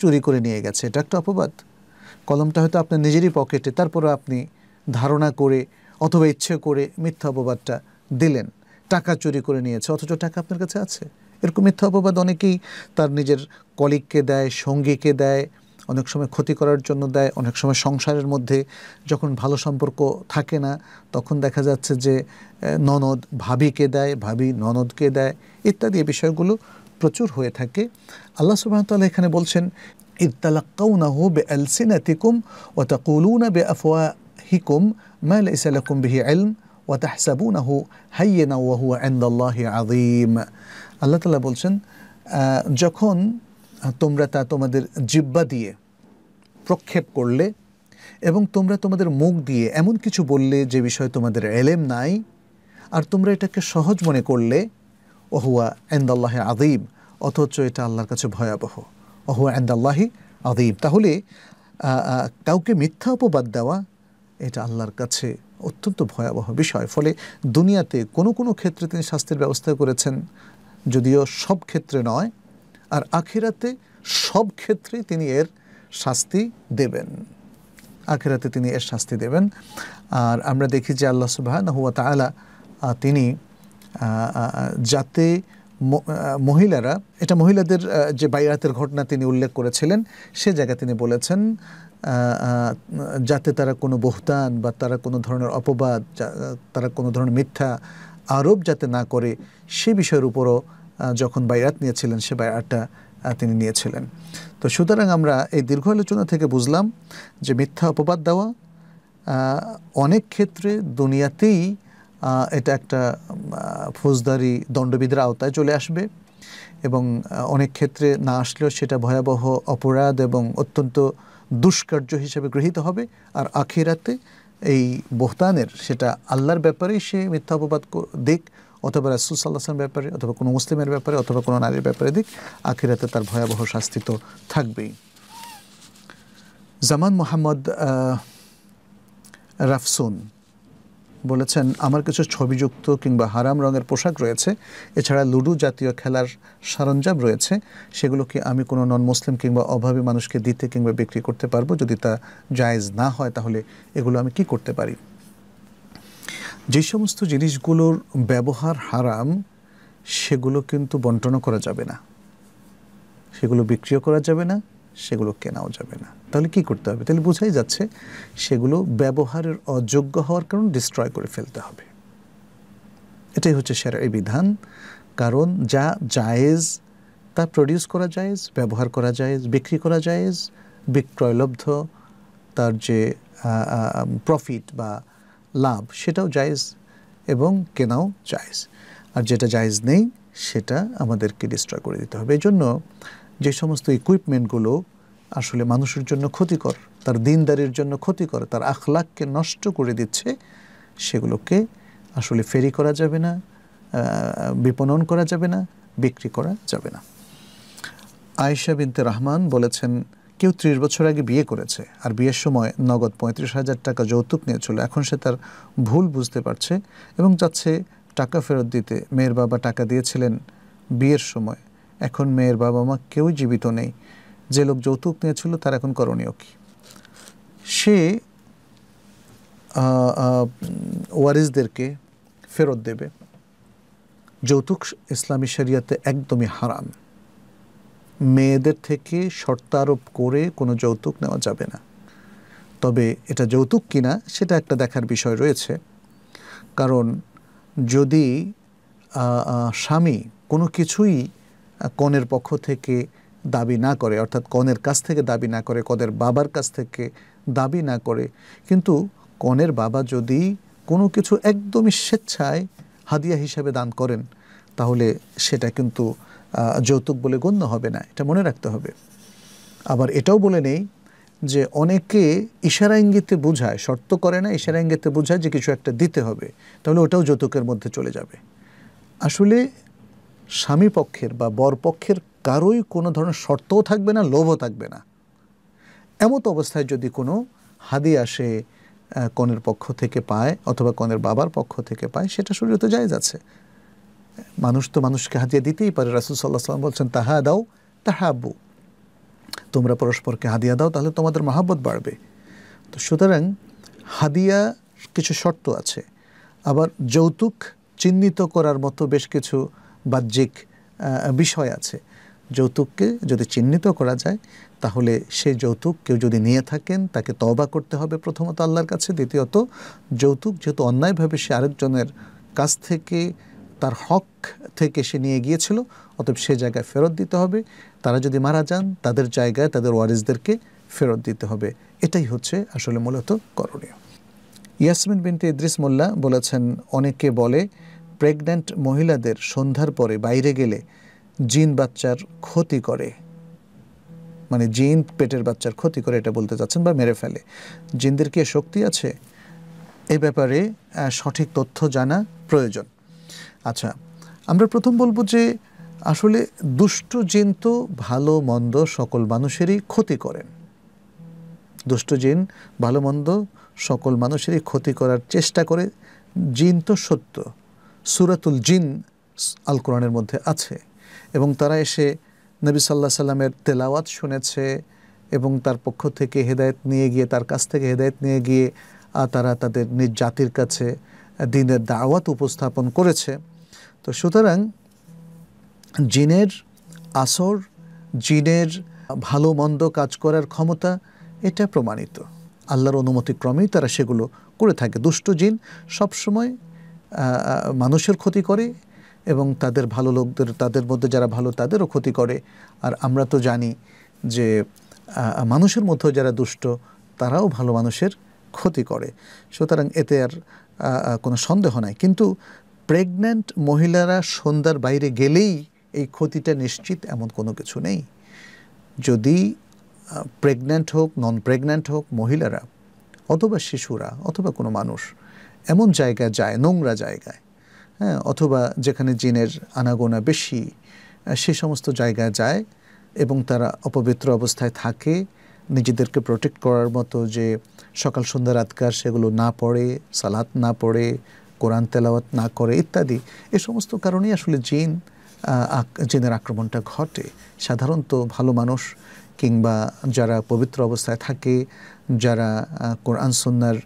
চুরি করে নিয়ে গেছে এটা একটা অপবাদ কলমটা হয়তো আপনার নিজেরই পকেটে তারপরে আপনি ধারণা করে অথবা ইচ্ছে করে মিথ্যা অপবাদটা দিলেন টাকা চুরি করে নিয়েছে অথচ টাকা আপনার কাছে আছে এরকম মিথ্যা অপবাদ অনেকেই তার নিজের কলিগকে দেয় সঙ্গীকে দেয় অনেক সময় ক্ষতি করার জন্য দেয় অনেক সময় সংসারের মধ্যে যখন ভালো সম্পর্ক থাকে না তখন দেখা যাচ্ছে যে ননদ ভাবিকে দেয় ভাবি ননদকে দেয় ইত্যাদি এই বিষয়গুলো প্রচুর হয়ে থাকে আল্লাহ সুবাহতাল্লাহ এখানে বলছেন ইত্তালাক্কাউনাহ বে আলসিনাতিকুম ও তাকুলুনা বে আফওয়া হিকুম মাল ইসালাকুম বিহি আলম ও তাহসাবুনাহু হাইয়েনা ওয়াহুয়া আন্দাল্লাহি আদিম আল্লাহ তালা বলছেন যখন তোমরা তা তোমাদের জিব্বা দিয়ে প্রক্ষেপ করলে এবং তোমরা তোমাদের মুখ দিয়ে এমন কিছু বললে যে বিষয়ে তোমাদের এলেম নাই আর তোমরা এটাকে সহজ মনে করলে অহুয়া এন্দাল্লাহে আদিব অথচ এটা আল্লাহর কাছে ভয়াবহ অহুয়া এন্দাল্লাহি আদিব তাহলে কাউকে মিথ্যা অপবাদ দেওয়া এটা আল্লাহর কাছে অত্যন্ত ভয়াবহ বিষয় ফলে দুনিয়াতে কোনো কোনো ক্ষেত্রে তিনি শাস্তির ব্যবস্থা করেছেন যদিও সব ক্ষেত্রে নয় আর আখেরাতে সব ক্ষেত্রেই তিনি এর শাস্তি দেবেন আখেরাতে তিনি এর শাস্তি দেবেন আর আমরা দেখি যে আল্লাহ সুবাহান হুয়া তালা তিনি যাতে মহিলারা এটা মহিলাদের যে বাইরাতের ঘটনা তিনি উল্লেখ করেছিলেন সে জায়গা তিনি বলেছেন যাতে তারা কোনো বহুতান বা তারা কোনো ধরনের অপবাদ তারা কোনো ধরনের মিথ্যা আরোপ যাতে না করে সে বিষয়ের উপরও যখন বাইরাত নিয়েছিলেন সে বাইরাটা তিনি নিয়েছিলেন তো সুতরাং আমরা এই দীর্ঘ আলোচনা থেকে বুঝলাম যে মিথ্যা অপবাদ দেওয়া অনেক ক্ষেত্রে দুনিয়াতেই এটা একটা ফৌজদারি দণ্ডবিধের আওতায় চলে আসবে এবং অনেক ক্ষেত্রে না আসলেও সেটা ভয়াবহ অপরাধ এবং অত্যন্ত দুষ্কার্য হিসেবে গৃহীত হবে আর আখিরাতে এই বহতানের সেটা আল্লাহর ব্যাপারেই সে মিথ্যা অপবাদ দিক অথবা রাসুল সাল্লাহাম ব্যাপারে অথবা কোনো মুসলিমের ব্যাপারে অথবা কোনো নারীর ব্যাপারে দিক আখিরাতে তার ভয়াবহ শাস্তি তো থাকবেই জামান মোহাম্মদ রাফসুন বলেছেন আমার কিছু ছবিযুক্ত কিংবা হারাম রঙের পোশাক রয়েছে এছাড়া লুডু জাতীয় খেলার সরঞ্জাম রয়েছে সেগুলো কি আমি কোনো নন মুসলিম কিংবা অভাবী মানুষকে দিতে কিংবা বিক্রি করতে পারবো যদি তা জায়েজ না হয় তাহলে এগুলো আমি কি করতে পারি যে সমস্ত জিনিসগুলোর ব্যবহার হারাম সেগুলো কিন্তু বন্টনও করা যাবে না সেগুলো বিক্রিও করা যাবে না সেগুলো কেনাও যাবে না তাহলে কি করতে হবে তাহলে বোঝাই যাচ্ছে সেগুলো ব্যবহারের অযোগ্য হওয়ার কারণে ডিস্ট্রয় করে ফেলতে হবে এটাই হচ্ছে সেরা এই বিধান কারণ যা জায়েজ তা প্রডিউস করা যায়জ ব্যবহার করা যায়জ বিক্রি করা যায়জ বিক্রয়লব্ধ তার যে প্রফিট বা লাভ সেটাও জায়েজ এবং কেনাও জায়জ আর যেটা জায়েজ নেই সেটা আমাদেরকে ডিস্ট্রয় করে দিতে হবে এই জন্য যে সমস্ত ইকুইপমেন্টগুলো আসলে মানুষের জন্য ক্ষতিকর তার দিনদারির জন্য ক্ষতিকর তার আখলাককে নষ্ট করে দিচ্ছে সেগুলোকে আসলে ফেরি করা যাবে না বিপণন করা যাবে না বিক্রি করা যাবে না আয়েশা বিনতে রহমান বলেছেন কেউ ত্রিশ বছর আগে বিয়ে করেছে আর বিয়ের সময় নগদ পঁয়ত্রিশ হাজার টাকা যৌতুক নিয়েছিল এখন সে তার ভুল বুঝতে পারছে এবং যাচ্ছে টাকা ফেরত দিতে মেয়ের বাবা টাকা দিয়েছিলেন বিয়ের সময় এখন মেয়ের বাবা মা কেউ জীবিত নেই যে লোক যৌতুক নিয়েছিল তার এখন করণীয় কী সে ওয়ারিসদেরকে ফেরত দেবে যৌতুক ইসলামী শরিয়াতে একদমই হারাম মেয়েদের থেকে শর্তারোপ করে কোনো যৌতুক নেওয়া যাবে না তবে এটা যৌতুক কিনা সেটা একটা দেখার বিষয় রয়েছে কারণ যদি স্বামী কোনো কিছুই কনের পক্ষ থেকে দাবি না করে অর্থাৎ কনের কাছ থেকে দাবি না করে কনের বাবার কাছ থেকে দাবি না করে কিন্তু কনের বাবা যদি কোনো কিছু একদমই স্বেচ্ছায় হাদিয়া হিসাবে দান করেন তাহলে সেটা কিন্তু যৌতুক বলে গণ্য হবে না এটা মনে রাখতে হবে আবার এটাও বলে নেই যে অনেকে ইশারা ইঙ্গিতে বোঝায় শর্ত করে না ইশারা ইঙ্গিতে বোঝায় যে কিছু একটা দিতে হবে তাহলে ওটাও যৌতুকের মধ্যে চলে যাবে আসলে স্বামী পক্ষের বা বর পক্ষের কারোই কোনো ধরনের শর্তও থাকবে না লোভও থাকবে না এমত অবস্থায় যদি কোনো হাদি আসে কনের পক্ষ থেকে পায় অথবা কনের বাবার পক্ষ থেকে পায় সেটা তো যায় যাচ্ছে মানুষ তো মানুষকে হাদিয়া দিতেই পারে রাসুল সাল্লাহ সাল্লাম বলছেন তাহা দাও তাহা আব্বু তোমরা পরস্পরকে হাদিয়া দাও তাহলে তোমাদের মহাব্বত বাড়বে তো সুতরাং হাদিয়া কিছু শর্ত আছে আবার যৌতুক চিহ্নিত করার মতো বেশ কিছু বাহ্যিক বিষয় আছে যৌতুককে যদি চিহ্নিত করা যায় তাহলে সেই যৌতুক কেউ যদি নিয়ে থাকেন তাকে তবা করতে হবে প্রথমত আল্লাহর কাছে দ্বিতীয়ত যৌতুক যেহেতু অন্যায়ভাবে সে আরেকজনের কাছ থেকে তার হক থেকে সে নিয়ে গিয়েছিল অতএব সে জায়গায় ফেরত দিতে হবে তারা যদি মারা যান তাদের জায়গায় তাদের ওয়ারিসদেরকে ফেরত দিতে হবে এটাই হচ্ছে আসলে মূলত করণীয় ইয়াসমিন বিনতে ইদ্রিস মোল্লা বলেছেন অনেকে বলে প্রেগন্যান্ট মহিলাদের সন্ধ্যার পরে বাইরে গেলে জিন বাচ্চার ক্ষতি করে মানে জিন পেটের বাচ্চার ক্ষতি করে এটা বলতে চাচ্ছেন বা মেরে ফেলে জিনদের কি শক্তি আছে এ ব্যাপারে সঠিক তথ্য জানা প্রয়োজন আচ্ছা আমরা প্রথম বলবো যে আসলে দুষ্ট জিন তো ভালো মন্দ সকল মানুষেরই ক্ষতি করেন দুষ্ট জিন ভালো মন্দ সকল মানুষেরই ক্ষতি করার চেষ্টা করে জিন তো সত্য সুরাতুল জিন আল কোরআনের মধ্যে আছে এবং তারা এসে নবী সাল্লাহ সাল্লামের তেলাওয়াত শুনেছে এবং তার পক্ষ থেকে হেদায়ত নিয়ে গিয়ে তার কাছ থেকে হেদায়ত নিয়ে গিয়ে তারা তাদের নিজ জাতির কাছে দিনের দাওয়াত উপস্থাপন করেছে তো সুতরাং জিনের আসর জিনের ভালো মন্দ কাজ করার ক্ষমতা এটা প্রমাণিত আল্লাহর অনুমতিক্রমেই তারা সেগুলো করে থাকে দুষ্ট জিন সবসময় মানুষের ক্ষতি করে এবং তাদের ভালো লোকদের তাদের মধ্যে যারা ভালো তাদেরও ক্ষতি করে আর আমরা তো জানি যে মানুষের মধ্যে যারা দুষ্ট তারাও ভালো মানুষের ক্ষতি করে সুতরাং এতে আর কোনো সন্দেহ নাই কিন্তু প্রেগন্যান্ট মহিলারা সন্ধ্যার বাইরে গেলেই এই ক্ষতিটা নিশ্চিত এমন কোনো কিছু নেই যদি প্রেগন্যান্ট হোক নন প্রেগন্যান্ট হোক মহিলারা অথবা শিশুরা অথবা কোনো মানুষ এমন জায়গায় যায় নোংরা জায়গায় হ্যাঁ অথবা যেখানে জিনের আনাগোনা বেশি সে সমস্ত জায়গায় যায় এবং তারা অপবিত্র অবস্থায় থাকে নিজেদেরকে প্রোটেক্ট করার মতো যে সকাল সন্ধ্যা রাতকার সেগুলো না পড়ে সালাত না পড়ে কোরআন তেলাওয়াত না করে ইত্যাদি এ সমস্ত কারণেই আসলে জিন জিনের আক্রমণটা ঘটে সাধারণত ভালো মানুষ কিংবা যারা পবিত্র অবস্থায় থাকে যারা কোরআন সন্ন্যার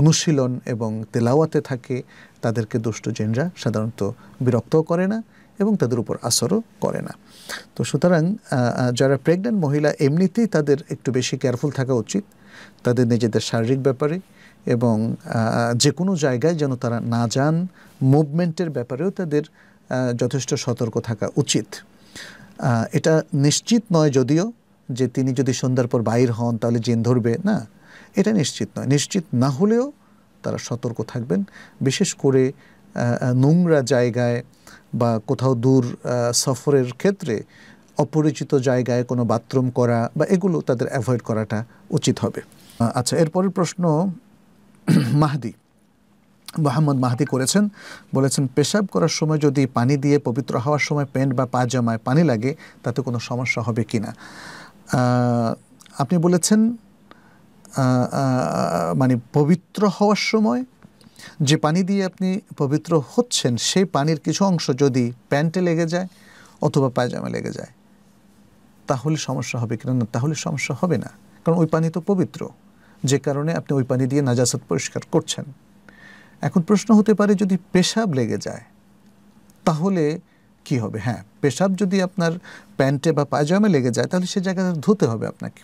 অনুশীলন এবং তেলাওয়াতে থাকে তাদেরকে দুষ্ট জেনরা সাধারণত বিরক্তও করে না এবং তাদের উপর আসরও করে না তো সুতরাং যারা প্রেগনেন্ট মহিলা এমনিতেই তাদের একটু বেশি কেয়ারফুল থাকা উচিত তাদের নিজেদের শারীরিক ব্যাপারে এবং যে কোনো জায়গায় যেন তারা না যান মুভমেন্টের ব্যাপারেও তাদের যথেষ্ট সতর্ক থাকা উচিত এটা নিশ্চিত নয় যদিও যে তিনি যদি সন্ধ্যার পর বাইর হন তাহলে জেন ধরবে না এটা নিশ্চিত নয় নিশ্চিত না হলেও তারা সতর্ক থাকবেন বিশেষ করে নোংরা জায়গায় বা কোথাও দূর সফরের ক্ষেত্রে অপরিচিত জায়গায় কোনো বাথরুম করা বা এগুলো তাদের অ্যাভয়েড করাটা উচিত হবে আচ্ছা এরপরের প্রশ্ন মাহদি মোহাম্মদ মাহদি করেছেন বলেছেন পেশাব করার সময় যদি পানি দিয়ে পবিত্র হওয়ার সময় প্যান্ট বা পা জামায় পানি লাগে তাতে কোনো সমস্যা হবে কি না আপনি বলেছেন মানে পবিত্র হওয়ার সময় যে পানি দিয়ে আপনি পবিত্র হচ্ছেন সেই পানির কিছু অংশ যদি প্যান্টে লেগে যায় অথবা পায়জামা লেগে যায় তাহলে সমস্যা হবে কিনা না তাহলে সমস্যা হবে না কারণ ওই পানি তো পবিত্র যে কারণে আপনি ওই পানি দিয়ে নাজাসত পরিষ্কার করছেন এখন প্রশ্ন হতে পারে যদি পেশাব লেগে যায় তাহলে কি হবে হ্যাঁ পেশাব যদি আপনার প্যান্টে বা পায়জামে লেগে যায় তাহলে সে জায়গাটা ধুতে হবে আপনাকে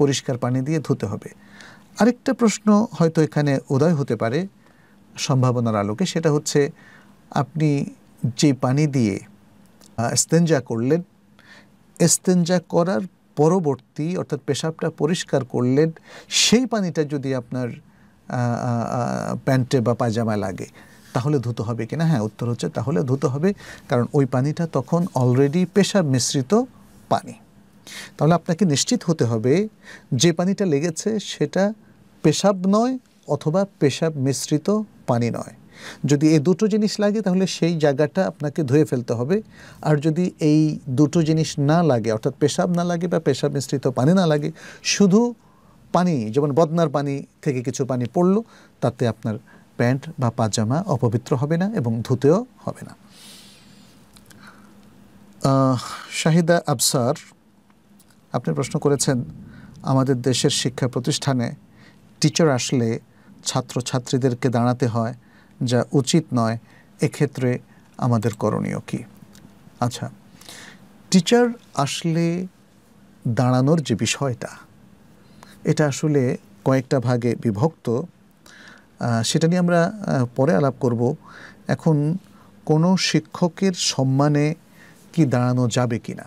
পরিষ্কার পানি দিয়ে ধুতে হবে আরেকটা প্রশ্ন হয়তো এখানে উদয় হতে পারে সম্ভাবনার আলোকে সেটা হচ্ছে আপনি যে পানি দিয়ে এস্তেঞ্জা করলেন এস্তেঞ্জা করার পরবর্তী অর্থাৎ পেশাবটা পরিষ্কার করলেন সেই পানিটা যদি আপনার প্যান্টে বা পায়জামায় লাগে তাহলে ধুতে হবে কিনা হ্যাঁ উত্তর হচ্ছে তাহলে ধুতে হবে কারণ ওই পানিটা তখন অলরেডি পেশাব মিশ্রিত পানি তাহলে আপনাকে নিশ্চিত হতে হবে যে পানিটা লেগেছে সেটা পেশাব নয় অথবা পেশাব মিশ্রিত পানি নয় যদি এই দুটো জিনিস লাগে তাহলে সেই জায়গাটা আপনাকে ধুয়ে ফেলতে হবে আর যদি এই দুটো জিনিস না লাগে অর্থাৎ পেশাব না লাগে বা পেশাব মিশ্রিত পানি না লাগে শুধু পানি যেমন বদনার পানি থেকে কিছু পানি পড়লো তাতে আপনার প্যান্ট বা পাজামা অপবিত্র হবে না এবং ধুতেও হবে না শাহিদা আবসার আপনি প্রশ্ন করেছেন আমাদের দেশের শিক্ষা প্রতিষ্ঠানে টিচার আসলে ছাত্রছাত্রীদেরকে দাঁড়াতে হয় যা উচিত নয় এক্ষেত্রে আমাদের করণীয় কি আচ্ছা টিচার আসলে দাঁড়ানোর যে বিষয়টা এটা আসলে কয়েকটা ভাগে বিভক্ত সেটা নিয়ে আমরা পরে আলাপ করব এখন কোনো শিক্ষকের সম্মানে কি দাঁড়ানো যাবে কি না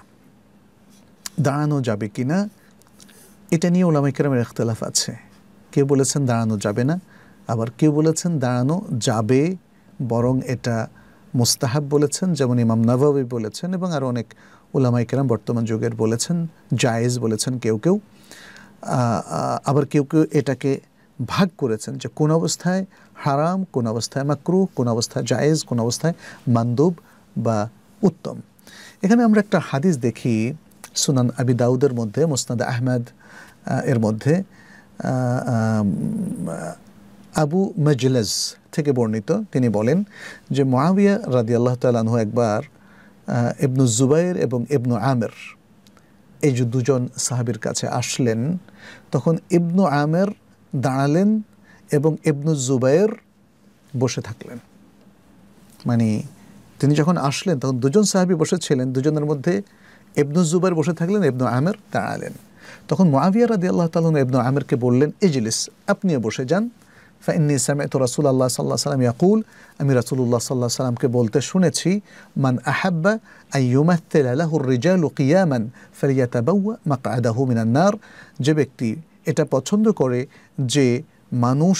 দাঁড়ানো যাবে কি না এটা নিয়ে ওলামাইকেরামের এখতলাফ আছে কেউ বলেছেন দাঁড়ানো যাবে না আবার কেউ বলেছেন দাঁড়ানো যাবে বরং এটা মোস্তাহাব বলেছেন যেমন ইমাম নবাবি বলেছেন এবং আরও অনেক ওলামাইকেরাম বর্তমান যুগের বলেছেন জায়েজ বলেছেন কেউ কেউ আবার কেউ কেউ এটাকে ভাগ করেছেন যে কোন অবস্থায় হারাম কোন অবস্থায় মাকরু কোন অবস্থায় জায়েজ কোন অবস্থায় মান্দব বা উত্তম এখানে আমরা একটা হাদিস দেখি সুনান আবি দাউদের মধ্যে মোস্তাদ আহমেদ এর মধ্যে আবু মজলেজ থেকে বর্ণিত তিনি বলেন যে মহাবিয়া রাদি আল্লাহ তালু একবার ইবনু জুবাইর এবং ইবনু আমের এই যে দুজন সাহাবির কাছে আসলেন তখন ইবনু আমের দাঁড়ালেন এবং ইবনু জুবাইর বসে থাকলেন মানে তিনি যখন আসলেন তখন দুজন সাহাবি বসেছিলেন দুজনের মধ্যে ইবনু জুবাইর বসে থাকলেন ইবনু আমের দাঁড়ালেন তখন মহাবিয়া রাদি আল্লাহ তালন ইবনু আমেরকে বললেন এজলিস আপনিও বসে যান ইসলাম এত রাসুল্লাহ সাল্লাহ সাল্লাম ইয়াকুল আমি রাসুল্লাহ সাল্লাহ সাল্লামকে বলতে শুনেছি মান আহাব্বা আইয়ুমাত্তেল আলাহুর রিজাল কিয়ামান ফেরিয়াতাবাউয়া মাকাদাহু মিনান্নার যে ব্যক্তি এটা পছন্দ করে যে মানুষ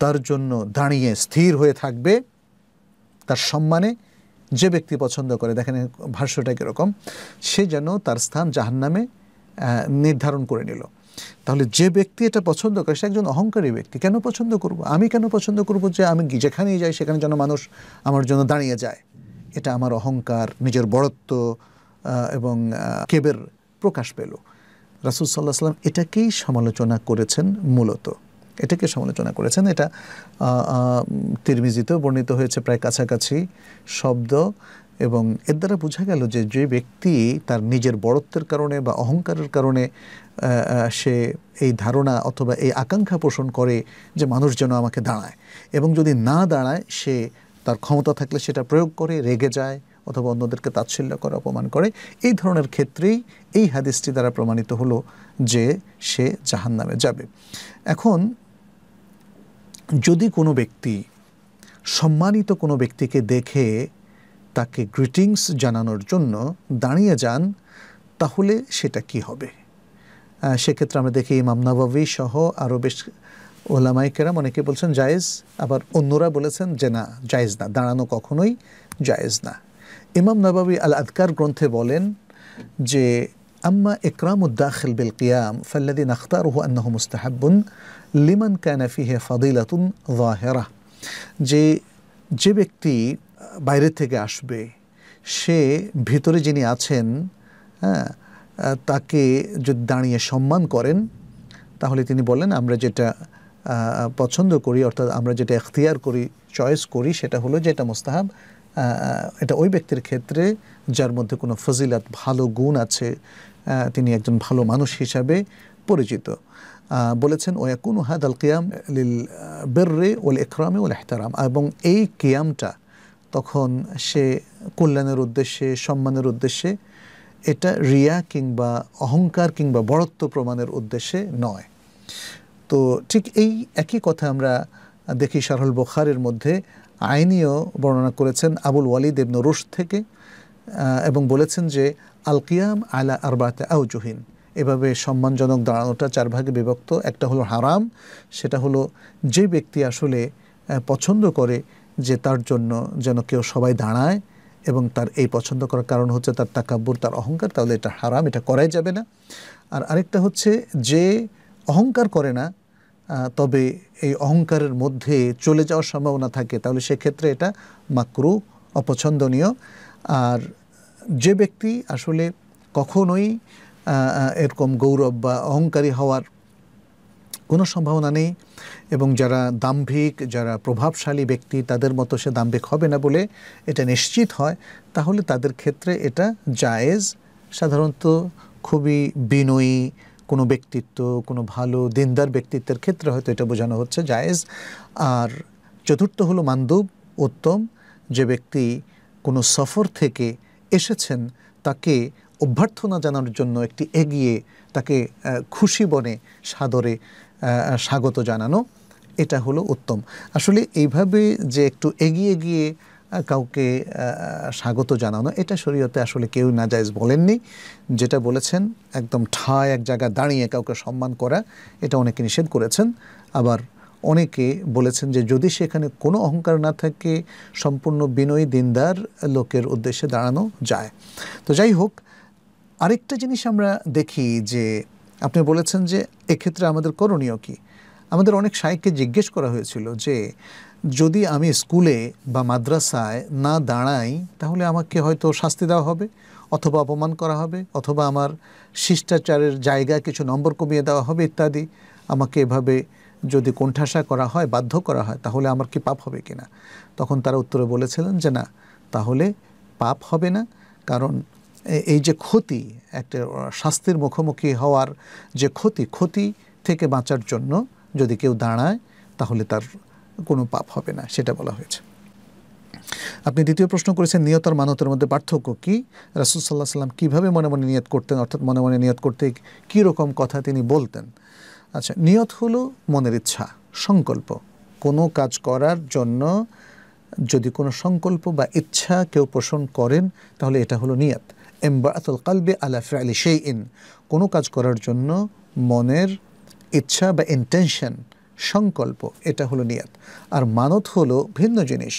তার জন্য দাঁড়িয়ে স্থির হয়ে থাকবে তার সম্মানে যে ব্যক্তি পছন্দ করে দেখেন ভাষ্যটা কীরকম সে যেন তার স্থান জাহান্নামে নির্ধারণ করে নিল তাহলে যে ব্যক্তি এটা পছন্দ করে সে একজন অহংকারী ব্যক্তি কেন পছন্দ করব আমি কেন পছন্দ করব যে আমি যেখানেই যাই সেখানে যেন মানুষ আমার জন্য দাঁড়িয়ে যায় এটা আমার অহংকার নিজের বড়ত্ব এবং কেবের প্রকাশ পেল রাসুল সাল্লাহ সাল্লাম এটাকেই সমালোচনা করেছেন মূলত এটাকে সমালোচনা করেছেন এটা তিরমিজিতেও বর্ণিত হয়েছে প্রায় কাছাকাছি শব্দ এবং এর দ্বারা বোঝা গেল যে যে ব্যক্তি তার নিজের বড়ত্বের কারণে বা অহংকারের কারণে সে এই ধারণা অথবা এই আকাঙ্ক্ষা পোষণ করে যে মানুষ যেন আমাকে দাঁড়ায় এবং যদি না দাঁড়ায় সে তার ক্ষমতা থাকলে সেটা প্রয়োগ করে রেগে যায় অথবা অন্যদেরকে তাচ্ছিল্য করে অপমান করে এই ধরনের ক্ষেত্রেই এই হাদিসটি দ্বারা প্রমাণিত হলো যে সে জাহান নামে যাবে এখন যদি কোনো ব্যক্তি সম্মানিত কোনো ব্যক্তিকে দেখে তাকে গ্রিটিংস জানানোর জন্য দাঁড়িয়ে যান তাহলে সেটা কি হবে সেক্ষেত্রে আমরা দেখি ইমাম নবাবী সহ আরও বেশ ওলামাই কেরাম অনেকে বলছেন জায়েজ আবার অন্যরা বলেছেন যে না জায়েজ না দাঁড়ানো কখনোই জায়েজ না ইমাম নবাবী আল আদকার গ্রন্থে বলেন যে আম্মা একরাম উদ্দাখিল বিল কিয়াম ফাল্লাদিন আখতার হু আন্নাহ মুস্তাহাবুন লিমান কানাফি হে ফাদিলাতুন জাহেরা যে যে ব্যক্তি বাইরে থেকে আসবে সে ভিতরে যিনি আছেন হ্যাঁ তাকে যদি দাঁড়িয়ে সম্মান করেন তাহলে তিনি বলেন আমরা যেটা পছন্দ করি অর্থাৎ আমরা যেটা এখতিয়ার করি চয়েস করি সেটা হলো যে এটা মোস্তাহাব এটা ওই ব্যক্তির ক্ষেত্রে যার মধ্যে কোনো ফজিলাত ভালো গুণ আছে তিনি একজন ভালো মানুষ হিসাবে পরিচিত বলেছেন ওয়াকুন হাদ আল কিয়াম লিল বেররে ওল একরামে ওল এহতারাম এবং এই কিয়ামটা তখন সে কল্যাণের উদ্দেশ্যে সম্মানের উদ্দেশ্যে এটা রিয়া কিংবা অহংকার কিংবা বড়ত্ব প্রমাণের উদ্দেশ্যে নয় তো ঠিক এই একই কথা আমরা দেখি শারহুল বখারের মধ্যে আইনিও বর্ণনা করেছেন আবুল ওয়ালিদ ইবনু রুশ থেকে এবং বলেছেন যে আল কিয়াম আলা আরবাতে আউজুহিন এভাবে সম্মানজনক দাঁড়ানোটা চার ভাগে বিভক্ত একটা হলো হারাম সেটা হলো যে ব্যক্তি আসলে পছন্দ করে যে তার জন্য যেন কেউ সবাই দাঁড়ায় এবং তার এই পছন্দ করার কারণ হচ্ছে তার তাকাব্বর তার অহংকার তাহলে এটা হারাম এটা করাই যাবে না আর আরেকটা হচ্ছে যে অহংকার করে না তবে এই অহংকারের মধ্যে চলে যাওয়ার সম্ভাবনা থাকে তাহলে সেক্ষেত্রে এটা মাকরু অপছন্দনীয় আর যে ব্যক্তি আসলে কখনোই এরকম গৌরব বা অহংকারী হওয়ার কোনো সম্ভাবনা নেই এবং যারা দাম্ভিক যারা প্রভাবশালী ব্যক্তি তাদের মতো সে দাম্ভিক হবে না বলে এটা নিশ্চিত হয় তাহলে তাদের ক্ষেত্রে এটা জায়েজ সাধারণত খুবই বিনয়ী কোনো ব্যক্তিত্ব কোনো ভালো দিনদার ব্যক্তিত্বের ক্ষেত্রে হয়তো এটা বোঝানো হচ্ছে জায়েজ আর চতুর্থ হলো মান্দব উত্তম যে ব্যক্তি কোনো সফর থেকে এসেছেন তাকে অভ্যর্থনা জানানোর জন্য একটি এগিয়ে তাকে খুশি বনে সাদরে স্বাগত জানানো এটা হলো উত্তম আসলে এইভাবে যে একটু এগিয়ে গিয়ে কাউকে স্বাগত জানানো এটা শরীয়তে আসলে কেউ নাজায়জ বলেননি যেটা বলেছেন একদম ঠায় এক জায়গায় দাঁড়িয়ে কাউকে সম্মান করা এটা অনেকে নিষেধ করেছেন আবার অনেকে বলেছেন যে যদি সেখানে কোনো অহংকার না থাকে সম্পূর্ণ বিনয়ী দিনদার লোকের উদ্দেশ্যে দাঁড়ানো যায় তো যাই হোক আরেকটা জিনিস আমরা দেখি যে আপনি বলেছেন যে এক্ষেত্রে আমাদের করণীয় কি আমাদের অনেক সাহেবকে জিজ্ঞেস করা হয়েছিল যে যদি আমি স্কুলে বা মাদ্রাসায় না দাঁড়াই তাহলে আমাকে হয়তো শাস্তি দেওয়া হবে অথবা অপমান করা হবে অথবা আমার শিষ্টাচারের জায়গায় কিছু নম্বর কমিয়ে দেওয়া হবে ইত্যাদি আমাকে এভাবে যদি কোণঠাসা করা হয় বাধ্য করা হয় তাহলে আমার কি পাপ হবে কিনা তখন তারা উত্তরে বলেছিলেন যে না তাহলে পাপ হবে না কারণ এই যে ক্ষতি একটা শাস্তির মুখোমুখি হওয়ার যে ক্ষতি ক্ষতি থেকে বাঁচার জন্য যদি কেউ দাঁড়ায় তাহলে তার কোনো পাপ হবে না সেটা বলা হয়েছে আপনি দ্বিতীয় প্রশ্ন করেছেন নিয়ত আর মানতের মধ্যে পার্থক্য কি রাসুল সাল্লাহ সাল্লাম কীভাবে মনে মনে নিয়ত করতেন অর্থাৎ মনে মনে নিয়ত করতে কী রকম কথা তিনি বলতেন আচ্ছা নিয়ত হলো মনের ইচ্ছা সংকল্প কোনো কাজ করার জন্য যদি কোনো সংকল্প বা ইচ্ছা কেউ পোষণ করেন তাহলে এটা হলো নিয়াত এম্বাতুল কালবে আলা ফেয়ালি সেই ইন কোনো কাজ করার জন্য মনের ইচ্ছা বা ইন্টেনশন সংকল্প এটা হলো নিয়াত আর মানত হলো ভিন্ন জিনিস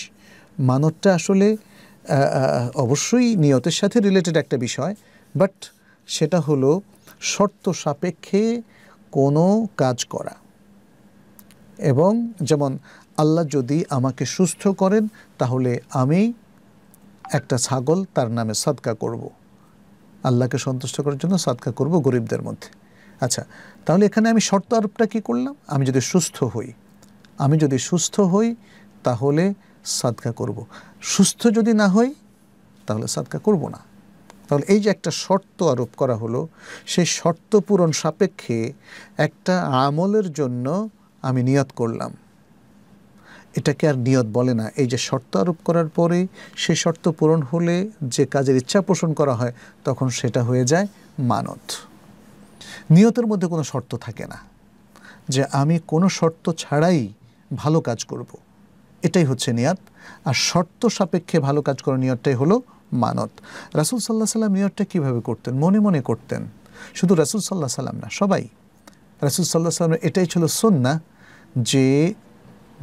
মানতটা আসলে অবশ্যই নিয়তের সাথে রিলেটেড একটা বিষয় বাট সেটা হলো শর্ত সাপেক্ষে কোনো কাজ করা এবং যেমন আল্লাহ যদি আমাকে সুস্থ করেন তাহলে আমি একটা ছাগল তার নামে সাদকা করবো আল্লাহকে সন্তুষ্ট করার জন্য সাদকা করব গরিবদের মধ্যে আচ্ছা তাহলে এখানে আমি শর্ত আরোপটা কী করলাম আমি যদি সুস্থ হই আমি যদি সুস্থ হই তাহলে সাদকা করব। সুস্থ যদি না হই তাহলে সাদকা করব না তাহলে এই যে একটা শর্ত আরোপ করা হলো সেই শর্ত পূরণ সাপেক্ষে একটা আমলের জন্য আমি নিয়াত করলাম এটাকে আর নিয়ত বলে না এই যে শর্ত আরোপ করার পরে সেই শর্ত পূরণ হলে যে কাজের ইচ্ছা পোষণ করা হয় তখন সেটা হয়ে যায় মানত নিয়তের মধ্যে কোনো শর্ত থাকে না যে আমি কোনো শর্ত ছাড়াই ভালো কাজ করব। এটাই হচ্ছে নিয়াত আর শর্ত সাপেক্ষে ভালো কাজ করার নিয়তটাই হলো মানত রাসুল সাল্লাহ সাল্লাম নিয়তটা কীভাবে করতেন মনে মনে করতেন শুধু রাসুল সাল্লাহ সাল্লাম না সবাই রাসুল সাল্লাহ সাল্লামের এটাই ছিল সন্না যে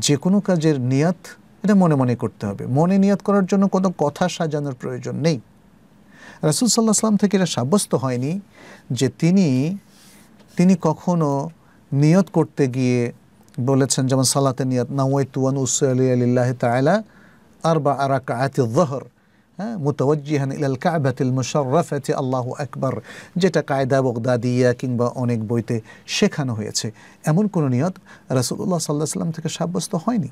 যে কোনো কাজের নিয়াত এটা মনে মনে করতে হবে মনে নিয়াত করার জন্য কোনো কথা সাজানোর প্রয়োজন নেই রাসুল সাল্লাহ সাল্লাম থেকে এটা সাব্যস্ত হয়নি যে তিনি তিনি কখনো নিয়ত করতে গিয়ে বলেছেন যেমন সালাতে নিয়াত নাওয়াই তুয়ান উসু আলিল্লাহ তালা আর বা আরাকা আয়তি জহর হ্যাঁ মুতওয়াজিহান ইলাল কাবাতিল মুশাররাফাতি আল্লাহু আকবার যেটা কায়দা বগদাদিয়া কিংবা অনেক বইতে শেখানো হয়েছে এমন কোনো নিয়ত রাসুল্লাহ সাল্লাহ সাল্লাম থেকে সাব্যস্ত হয়নি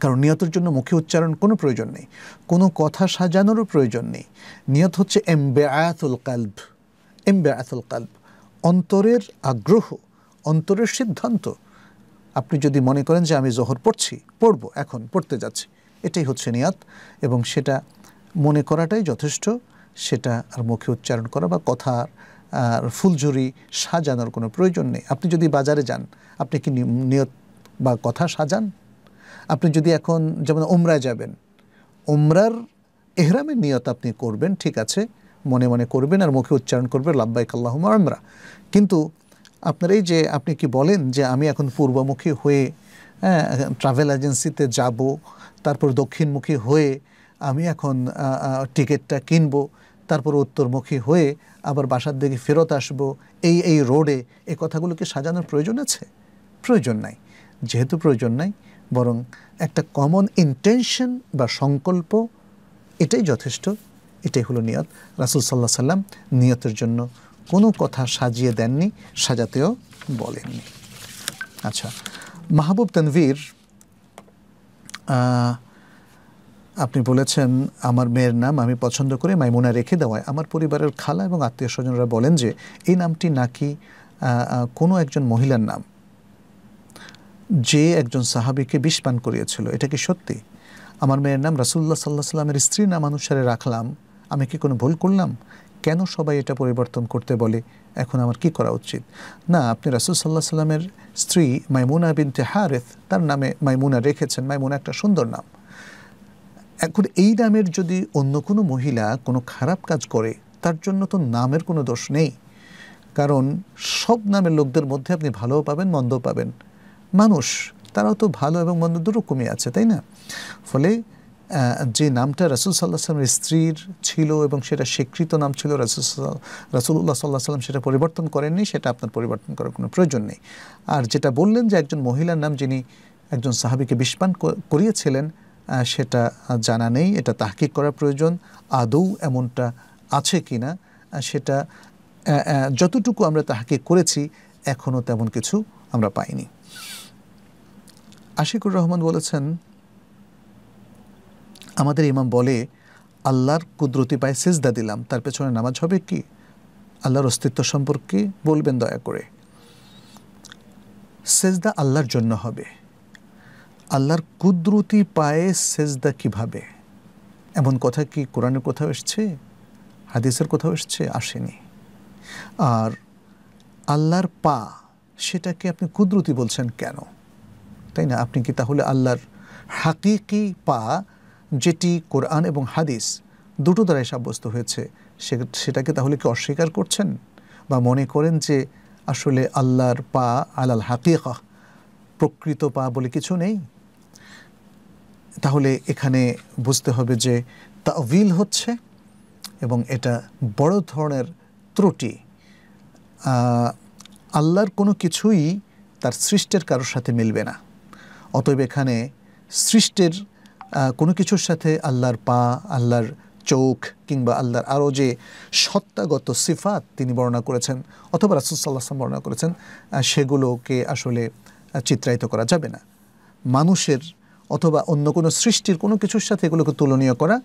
কারণ নিয়তের জন্য মুখে উচ্চারণ কোনো প্রয়োজন নেই কোনো কথা সাজানোরও প্রয়োজন নেই নিয়ত হচ্ছে এমবে আয়াতুল কাল্ব এমবে আয়াতুল কাল্ব অন্তরের আগ্রহ অন্তরের সিদ্ধান্ত আপনি যদি মনে করেন যে আমি জহর পড়ছি পড়ব এখন পড়তে যাচ্ছি এটাই হচ্ছে নিয়াত এবং সেটা মনে করাটাই যথেষ্ট সেটা আর মুখে উচ্চারণ করা বা কথার আর ফুলঝুরি সাজানোর কোনো প্রয়োজন নেই আপনি যদি বাজারে যান আপনি কি নিয়ত বা কথা সাজান আপনি যদি এখন যেমন ওমরায় যাবেন ওমরার এহরামের নিয়ত আপনি করবেন ঠিক আছে মনে মনে করবেন আর মুখে উচ্চারণ করবেন লাভবাই কাল্লাহম আমরা কিন্তু আপনার এই যে আপনি কি বলেন যে আমি এখন পূর্বমুখী হয়ে হ্যাঁ, ট্রাভেল এজেন্সিতে যাব তারপর দক্ষিণমুখী হয়ে আমি এখন টিকিটটা কিনব তারপর উত্তরমুখী হয়ে আবার বাসার দিকে ফেরত আসব এই এই রোডে এ কথাগুলোকে সাজানোর প্রয়োজন আছে প্রয়োজন নাই যেহেতু প্রয়োজন নাই বরং একটা কমন ইন্টেনশন বা সংকল্প এটাই যথেষ্ট এটাই হলো নিয়ত রাসুল সাল্লাহ সাল্লাম নিয়তের জন্য কোনো কথা সাজিয়ে দেননি সাজাতেও বলেননি আচ্ছা মাহবুব তানভীর আপনি বলেছেন আমার মেয়ের নাম আমি পছন্দ করে মাইমুনা রেখে দেওয়ায় আমার পরিবারের খালা এবং আত্মীয় স্বজনরা বলেন যে এই নামটি নাকি কোনো একজন মহিলার নাম যে একজন সাহাবিকে বিষ পান করিয়েছিল এটা কি সত্যি আমার মেয়ের নাম রাসুল্লাহ সাল্লাহ সাল্লামের স্ত্রীর নাম অনুসারে রাখলাম আমি কি কোনো ভুল করলাম কেন সবাই এটা পরিবর্তন করতে বলে এখন আমার কি করা উচিত না আপনি রাসুল সাল্লাহ সাল্লামের স্ত্রী মাইমুনা বিনতে হারেথ তার নামে মাইমুনা রেখেছেন মাইমুনা একটা সুন্দর নাম এখন এই নামের যদি অন্য কোনো মহিলা কোনো খারাপ কাজ করে তার জন্য তো নামের কোনো দোষ নেই কারণ সব নামের লোকদের মধ্যে আপনি ভালোও পাবেন মন্দ পাবেন মানুষ তারাও তো ভালো এবং মন্দ দুরকমই আছে তাই না ফলে যে নামটা রাসুল সাল্লাহ সাল্লামের স্ত্রীর ছিল এবং সেটা স্বীকৃত নাম ছিল রাসুল রাসুল্লাহ সাল্লাহ সাল্লাম সেটা পরিবর্তন করেননি সেটা আপনার পরিবর্তন করার কোনো প্রয়োজন নেই আর যেটা বললেন যে একজন মহিলার নাম যিনি একজন সাহাবিকে বিষপান করিয়েছিলেন সেটা জানা নেই এটা তাহকিক করা প্রয়োজন আদৌ এমনটা আছে কি না সেটা যতটুকু আমরা তাহাকিক করেছি এখনও তেমন কিছু আমরা পাইনি আশিকুর রহমান বলেছেন আমাদের ইমাম বলে আল্লাহর কুদরতি পায়ে সেজদা দিলাম তার পেছনে নামাজ হবে কি আল্লাহর অস্তিত্ব সম্পর্কে বলবেন দয়া করে সেজদা আল্লাহর জন্য হবে আল্লাহর কুদরতি পায়ে সেজদা কিভাবে এমন কথা কি কোরআনের কোথাও এসছে হাদিসের কোথাও এসছে আসেনি আর আল্লাহর পা সেটাকে আপনি কুদরতি বলছেন কেন তাই না আপনি কি তাহলে আল্লাহর হাকিকি পা যেটি কোরআন এবং হাদিস দুটো দ্বারাই সাব্যস্ত হয়েছে সেটাকে তাহলে কি অস্বীকার করছেন বা মনে করেন যে আসলে আল্লাহর পা আলাল হাকিকা প্রকৃত পা বলে কিছু নেই তাহলে এখানে বুঝতে হবে যে উইল হচ্ছে এবং এটা বড় ধরনের ত্রুটি আল্লাহর কোনো কিছুই তার সৃষ্টের কারোর সাথে মিলবে না অতএব এখানে সৃষ্টের কোনো কিছুর সাথে আল্লাহর পা আল্লাহর চোখ কিংবা আল্লাহর আরও যে সত্তাগত সিফাত তিনি বর্ণনা করেছেন অথবা রাসুলসাল্লাহাম বর্ণনা করেছেন সেগুলোকে আসলে চিত্রায়িত করা যাবে না মানুষের অথবা অন্য কোনো সৃষ্টির কোনো কিছুর সাথে এগুলোকে তুলনীয় করা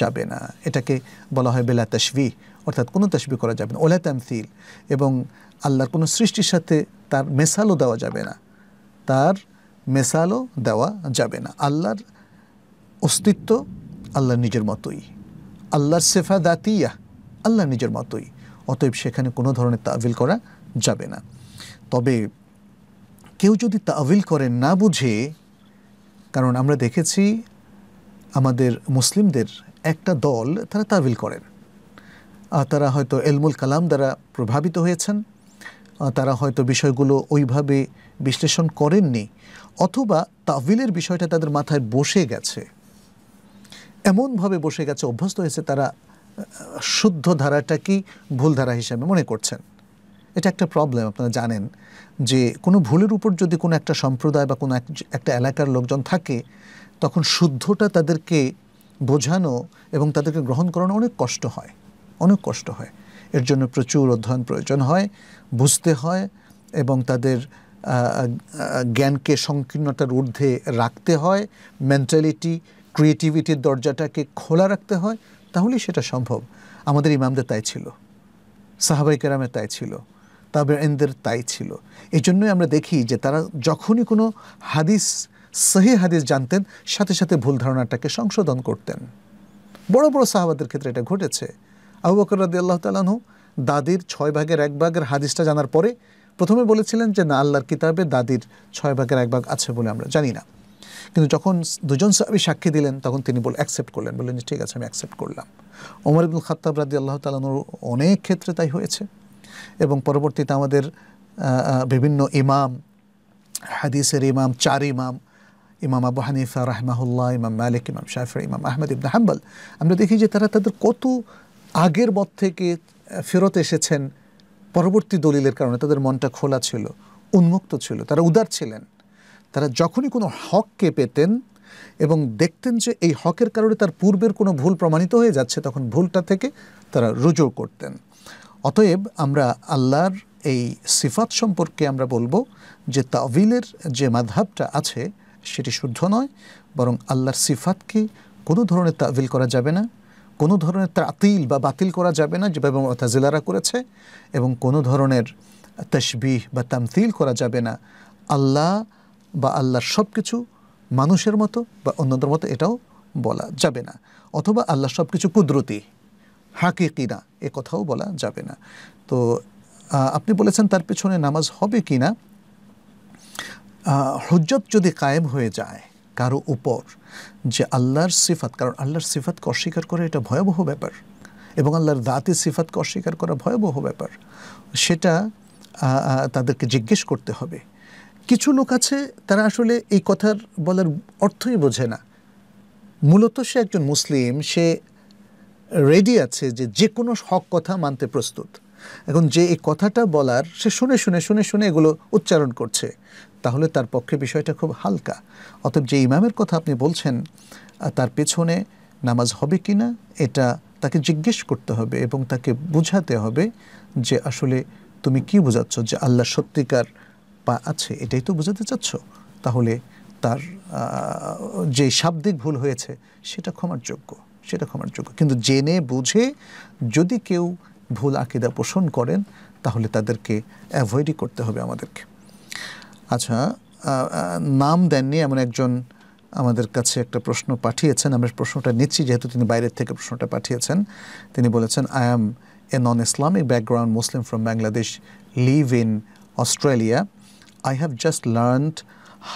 যাবে না এটাকে বলা হয় বেলা তসবি অর্থাৎ কোনো তসবি করা যাবে না ওলা তামসিল এবং আল্লাহর কোনো সৃষ্টির সাথে তার মেসালও দেওয়া যাবে না তার মেসালও দেওয়া যাবে না আল্লাহর অস্তিত্ব আল্লাহ নিজের মতোই আল্লাহর সেফা দাতিয়া আল্লাহ নিজের মতোই অতএব সেখানে কোনো ধরনের তাবিল করা যাবে না তবে কেউ যদি তাবিল করেন না বুঝে কারণ আমরা দেখেছি আমাদের মুসলিমদের একটা দল তারা তাবিল করেন তারা হয়তো এলমুল কালাম দ্বারা প্রভাবিত হয়েছেন তারা হয়তো বিষয়গুলো ওইভাবে বিশ্লেষণ করেননি অথবা তাবিলের বিষয়টা তাদের মাথায় বসে গেছে এমনভাবে বসে গেছে অভ্যস্ত হয়েছে তারা শুদ্ধ ধারাটাকেই ভুল ধারা হিসাবে মনে করছেন এটা একটা প্রবলেম আপনারা জানেন যে কোনো ভুলের উপর যদি কোনো একটা সম্প্রদায় বা কোনো একটা এলাকার লোকজন থাকে তখন শুদ্ধটা তাদেরকে বোঝানো এবং তাদেরকে গ্রহণ করানো অনেক কষ্ট হয় অনেক কষ্ট হয় এর জন্য প্রচুর অধ্যয়ন প্রয়োজন হয় বুঝতে হয় এবং তাদের জ্ঞানকে সংকীর্ণতার ঊর্ধ্বে রাখতে হয় মেন্টালিটি ক্রিয়েটিভিটির দরজাটাকে খোলা রাখতে হয় তাহলেই সেটা সম্ভব আমাদের ইমামদের তাই ছিল সাহাবাই কেরামের তাই ছিল তাবে এনদের তাই ছিল এই জন্যই আমরা দেখি যে তারা যখনই কোনো হাদিস সহি হাদিস জানতেন সাথে সাথে ভুল ধারণাটাকে সংশোধন করতেন বড় বড় সাহাবাদের ক্ষেত্রে এটা ঘটেছে আবু বকর রাদি আল্লাহ তালাহু দাদির ছয় ভাগের এক ভাগের হাদিসটা জানার পরে প্রথমে বলেছিলেন যে না আল্লাহর কিতাবে দাদির ছয় ভাগের এক ভাগ আছে বলে আমরা জানি না কিন্তু যখন দুজন সাহাবি সাক্ষী দিলেন তখন তিনি বলে অ্যাকসেপ্ট করলেন বললেন যে ঠিক আছে আমি অ্যাকসেপ্ট করলাম ওমর ইবুল খাতাব রাজি আল্লাহ তালানোর অনেক ক্ষেত্রে তাই হয়েছে এবং পরবর্তীতে আমাদের বিভিন্ন ইমাম হাদিসের ইমাম চার ইমাম ইমাম আবু হানিফা রাহমাহুল্লাহ ইমাম মালিক ইমাম শাফি ইমাম আহমেদ ইবনা হাম্বাল আমরা দেখি যে তারা তাদের কত আগের মত থেকে ফেরত এসেছেন পরবর্তী দলিলের কারণে তাদের মনটা খোলা ছিল উন্মুক্ত ছিল তারা উদার ছিলেন তারা যখনই কোনো হককে পেতেন এবং দেখতেন যে এই হকের কারণে তার পূর্বের কোনো ভুল প্রমাণিত হয়ে যাচ্ছে তখন ভুলটা থেকে তারা রুজু করতেন অতএব আমরা আল্লাহর এই সিফাত সম্পর্কে আমরা বলবো যে তাভিলের যে মাধাবটা আছে সেটি শুদ্ধ নয় বরং আল্লাহর সিফাতকে কোনো ধরনের তাভিল করা যাবে না কোনো ধরনের তাতিল বা বাতিল করা যাবে না যেভাবে জেলারা করেছে এবং কোনো ধরনের তসবিহ বা তামতিল করা যাবে না আল্লাহ বা আল্লাহর সব কিছু মানুষের মতো বা অন্যদের মতো এটাও বলা যাবে না অথবা আল্লাহ সব কিছু কুদরতি হাকিকি না এ কথাও বলা যাবে না তো আপনি বলেছেন তার পেছনে নামাজ হবে কি না হজ্জত যদি কায়েম হয়ে যায় কারো উপর যে আল্লাহর সিফাত কারণ আল্লাহর সিফাতকে অস্বীকার করে এটা ভয়াবহ ব্যাপার এবং আল্লাহর দাঁতের সিফাতকে অস্বীকার করা ভয়াবহ ব্যাপার সেটা তাদেরকে জিজ্ঞেস করতে হবে কিছু লোক আছে তারা আসলে এই কথার বলার অর্থই বোঝে না মূলত সে একজন মুসলিম সে রেডি আছে যে যে কোনো হক কথা মানতে প্রস্তুত এখন যে এই কথাটা বলার সে শুনে শুনে শুনে শুনে এগুলো উচ্চারণ করছে তাহলে তার পক্ষে বিষয়টা খুব হালকা অতএব যে ইমামের কথা আপনি বলছেন তার পেছনে নামাজ হবে কি না এটা তাকে জিজ্ঞেস করতে হবে এবং তাকে বুঝাতে হবে যে আসলে তুমি কি বোঝাচ্ছ যে আল্লাহ সত্যিকার পা আছে এটাই তো বোঝাতে চাচ্ছ তাহলে তার যে শাব্দিক ভুল হয়েছে সেটা ক্ষমার যোগ্য সেটা ক্ষমার যোগ্য কিন্তু জেনে বুঝে যদি কেউ ভুল আকিদা পোষণ করেন তাহলে তাদেরকে অ্যাভয়েডই করতে হবে আমাদেরকে আচ্ছা নাম দেননি এমন একজন আমাদের কাছে একটা প্রশ্ন পাঠিয়েছেন আমরা প্রশ্নটা নিচ্ছি যেহেতু তিনি বাইরের থেকে প্রশ্নটা পাঠিয়েছেন তিনি বলেছেন I am a non Islamic background Muslim from Bangladesh live in Australia I have just learned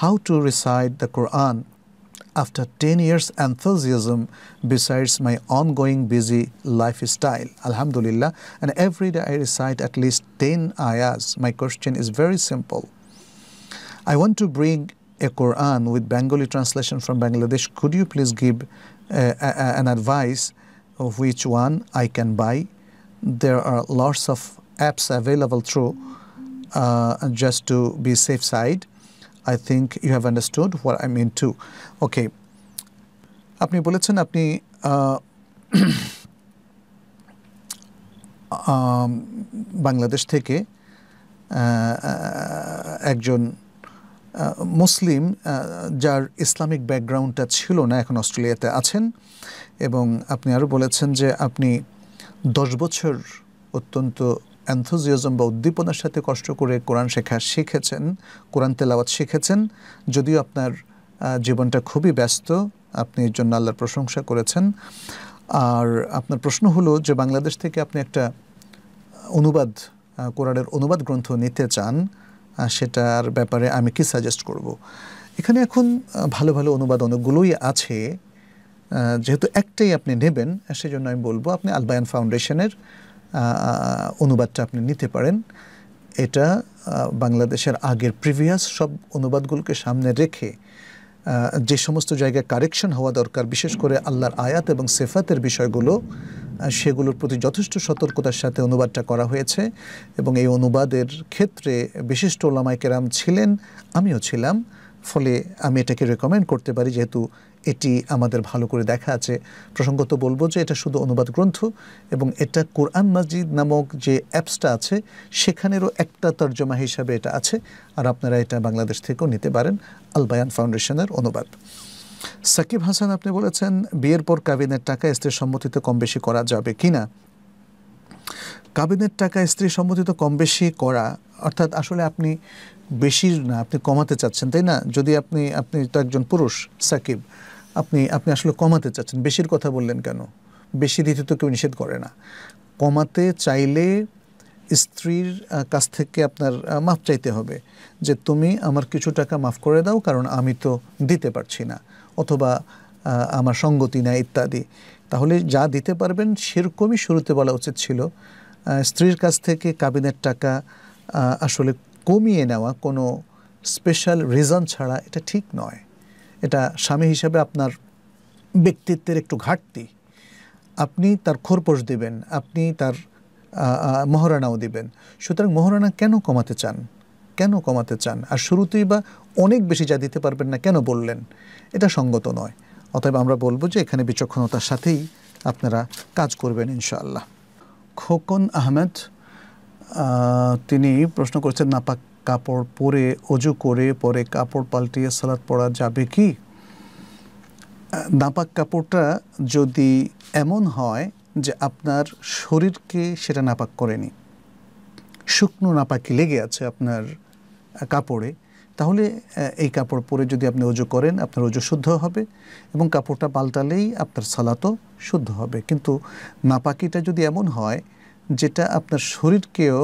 how to recite the Quran after 10 years enthusiasm besides my ongoing busy lifestyle. Alhamdulillah. And every day I recite at least 10 ayahs. My question is very simple. I want to bring a Quran with Bengali translation from Bangladesh. Could you please give uh, a, uh, a, uh, an advice of which one I can buy? There are lots of apps available through uh, just to be safe side. I think you have understood what I mean too. Okay, আপনি বলেছেন আপনি বাংলাদেশ থেকে একজন মুসলিম যার Islamic ব্যাকগ্রাউন্ডটা ছিল না এখন অস্ট্রেলিয়াতে আছেন এবং আপনি আরও বলেছেন যে আপনি দশ বছর অত্যন্ত অ্যান্থোজিয়াজম বা উদ্দীপনার সাথে কষ্ট করে কোরআন শেখা শিখেছেন কোরআন তেলাওয়াত শিখেছেন যদিও আপনার জীবনটা খুবই ব্যস্ত আপনি এর জন্য আল্লাহর প্রশংসা করেছেন আর আপনার প্রশ্ন হলো যে বাংলাদেশ থেকে আপনি একটা অনুবাদ কোরআনের অনুবাদ গ্রন্থ নিতে চান সেটার ব্যাপারে আমি কি সাজেস্ট করব। এখানে এখন ভালো ভালো অনুবাদ অনেকগুলোই আছে যেহেতু একটাই আপনি নেবেন সেজন্য আমি বলবো আপনি আলবায়ান ফাউন্ডেশনের অনুবাদটা আপনি নিতে পারেন এটা বাংলাদেশের আগের প্রিভিয়াস সব অনুবাদগুলোকে সামনে রেখে যে সমস্ত জায়গায় কারেকশন হওয়া দরকার বিশেষ করে আল্লাহর আয়াত এবং সেফাতের বিষয়গুলো সেগুলোর প্রতি যথেষ্ট সতর্কতার সাথে অনুবাদটা করা হয়েছে এবং এই অনুবাদের ক্ষেত্রে বিশিষ্ট ওলামাইকেরাম ছিলেন আমিও ছিলাম ফলে আমি এটাকে রেকমেন্ড করতে পারি যেহেতু এটি আমাদের ভালো করে দেখা আছে প্রসঙ্গত বলবো যে এটা শুধু অনুবাদ গ্রন্থ এবং এটা কোরআন মাজিদ নামক যে অ্যাপসটা আছে সেখানেরও একটা তর্জমা হিসাবে এটা আছে আর আপনারা এটা বাংলাদেশ থেকেও নিতে পারেন আলবায়ান ফাউন্ডেশনের অনুবাদ সাকিব হাসান আপনি বলেছেন বিয়ের পর কাবিনের টাকা স্ত্রীর সম্মতিতে কম বেশি করা যাবে কি না কাবিনের টাকা স্ত্রী সম্মতিত কম বেশি করা অর্থাৎ আসলে আপনি বেশি না আপনি কমাতে চাচ্ছেন তাই না যদি আপনি আপনি তো একজন পুরুষ সাকিব আপনি আপনি আসলে কমাতে চাচ্ছেন বেশির কথা বললেন কেন বেশি দিতে তো কেউ নিষেধ করে না কমাতে চাইলে স্ত্রীর কাছ থেকে আপনার মাফ চাইতে হবে যে তুমি আমার কিছু টাকা মাফ করে দাও কারণ আমি তো দিতে পারছি না অথবা আমার সঙ্গতি নেয় ইত্যাদি তাহলে যা দিতে পারবেন সেরকমই শুরুতে বলা উচিত ছিল স্ত্রীর কাছ থেকে কাবিনের টাকা আসলে কমিয়ে নেওয়া কোনো স্পেশাল রিজন ছাড়া এটা ঠিক নয় এটা স্বামী হিসাবে আপনার ব্যক্তিত্বের একটু ঘাটতি আপনি তার খোরপোশ দেবেন আপনি তার মহারানাও দিবেন সুতরাং মহারানা কেন কমাতে চান কেন কমাতে চান আর শুরুতেই বা অনেক বেশি যা দিতে পারবেন না কেন বললেন এটা সঙ্গত নয় অতএব আমরা বলবো যে এখানে বিচক্ষণতার সাথেই আপনারা কাজ করবেন ইনশাআল্লাহ খোকন আহমেদ তিনি প্রশ্ন করছেন নাপাক কাপড় পরে অজু করে পরে কাপড় পাল্টিয়ে সালাদ পরা যাবে কি নাপাক কাপড়টা যদি এমন হয় যে আপনার শরীরকে সেটা নাপাক করেনি শুকনো নাপাকি লেগে আছে আপনার কাপড়ে তাহলে এই কাপড় পরে যদি আপনি অজু করেন আপনার অজু শুদ্ধ হবে এবং কাপড়টা পাল্টালেই আপনার সালাতও শুদ্ধ হবে কিন্তু নাপাকিটা যদি এমন হয় যেটা আপনার শরীরকেও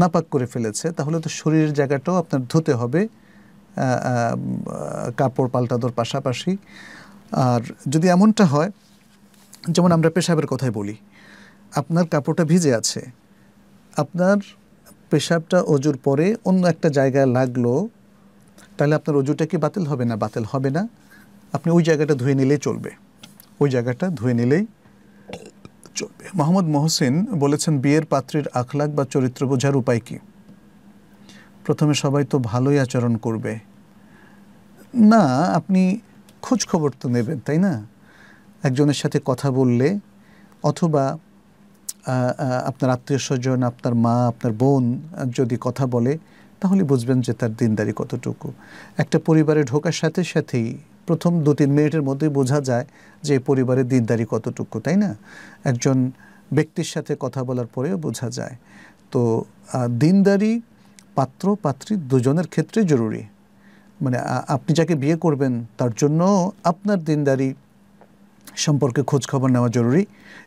নাপাক করে ফেলেছে তাহলে তো শরীরের জায়গাটাও আপনার ধুতে হবে কাপড় পাল্টাদোর পাশাপাশি আর যদি এমনটা হয় যেমন আমরা পেশাবের কথাই বলি আপনার কাপড়টা ভিজে আছে আপনার পেশাবটা অজুর পরে অন্য একটা জায়গায় লাগলো তাহলে আপনার অজুটা কি বাতিল হবে না বাতিল হবে না আপনি ওই জায়গাটা ধুয়ে নিলেই চলবে ওই জায়গাটা ধুয়ে নিলেই মোহাম্মদ মহসিন বলেছেন বিয়ের পাত্রীর আখলাক বা চরিত্র বোঝার উপায় কি প্রথমে সবাই তো ভালোই আচরণ করবে না আপনি খোঁজ খবর তো নেবেন তাই না একজনের সাথে কথা বললে অথবা আপনার আত্মীয় স্বজন আপনার মা আপনার বোন যদি কথা বলে তাহলে বুঝবেন যে তার দিনদারি কতটুকু একটা পরিবারে ঢোকার সাথে সাথেই প্রথম দু তিন মিনিটের মধ্যে বোঝা যায় যে পরিবারের দিনদারি কতটুকু তাই না একজন ব্যক্তির সাথে কথা বলার পরেও বোঝা যায় তো দিনদারি পাত্র পাত্রী দুজনের ক্ষেত্রে জরুরি মানে আপনি যাকে বিয়ে করবেন তার জন্য আপনার দিনদারি সম্পর্কে খোঁজ খবর নেওয়া জরুরি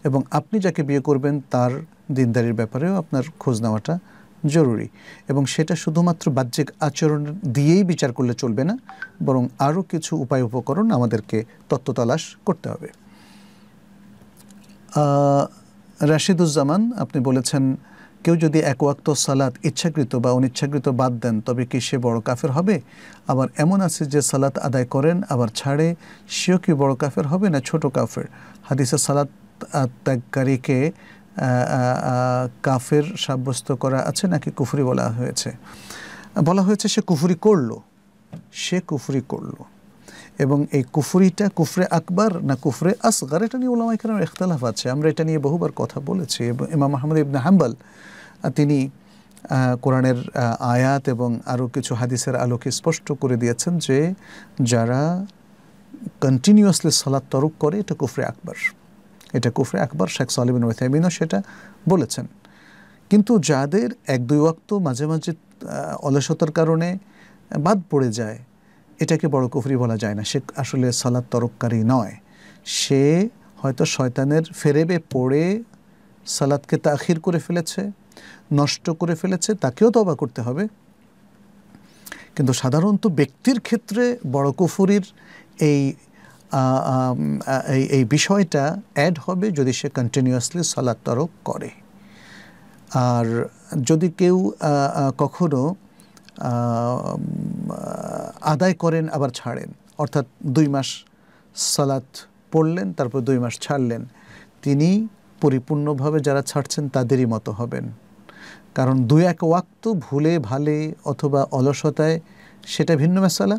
এবং আপনি যাকে বিয়ে করবেন তার দিনদারির ব্যাপারেও আপনার খোঁজ নেওয়াটা জরুরি এবং সেটা শুধুমাত্র বাহ্যিক আচরণ দিয়েই বিচার করলে চলবে না বরং আরও কিছু উপায় উপকরণ আমাদেরকে তত্ত্ব করতে হবে রাশিদুজ্জামান আপনি বলেছেন কেউ যদি এক ওয়াক্ত সালাত ইচ্ছাকৃত বা অনিচ্ছাকৃত বাদ দেন তবে কি সে বড় কাফের হবে আবার এমন আছে যে সালাত আদায় করেন আবার ছাড়ে সেও কি বড় কাফের হবে না ছোট কাফের হাদিসে সালাত ত্যাগকারীকে কাফের সাব্যস্ত করা আছে নাকি কুফরি বলা হয়েছে বলা হয়েছে সে কুফরি করলো সে কুফরি করলো এবং এই কুফরিটা কুফরে আকবর না কুফরে আসগার এটা নিয়ে ওলামা ইকরামের ইখতলাফ আছে আমরা এটা নিয়ে বহুবার কথা বলেছি এবং ইমাম মাহমুদ ইবনে হাম্বাল তিনি কোরআনের আয়াত এবং আরও কিছু হাদিসের আলোকে স্পষ্ট করে দিয়েছেন যে যারা কন্টিনিউয়াসলি সলাৎ তরক করে এটা কুফরে আকবর এটা কুফরে আকবর শেখ সালিমিন ওয়েথাইমিনও সেটা বলেছেন কিন্তু যাদের এক দুই ওয়াক্ত মাঝে মাঝে অলসতার কারণে বাদ পড়ে যায় এটাকে বড় কুফরি বলা যায় না সে আসলে সালাদ তরককারী নয় সে হয়তো শয়তানের ফেরেবে পড়ে সালাদকে তাখির করে ফেলেছে নষ্ট করে ফেলেছে তাকেও তবা করতে হবে কিন্তু সাধারণত ব্যক্তির ক্ষেত্রে বড় কুফুরির এই এই বিষয়টা অ্যাড হবে যদি সে কন্টিনিউয়াসলি সলাদ তরক করে আর যদি কেউ কখনো আদায় করেন আবার ছাড়েন অর্থাৎ দুই মাস সালাত পড়লেন তারপর দুই মাস ছাড়লেন তিনি পরিপূর্ণভাবে যারা ছাড়ছেন তাদেরই মতো হবেন কারণ দুই এক ওয়াক্ত ভুলে ভালে অথবা অলসতায় সেটা ভিন্ন মশালা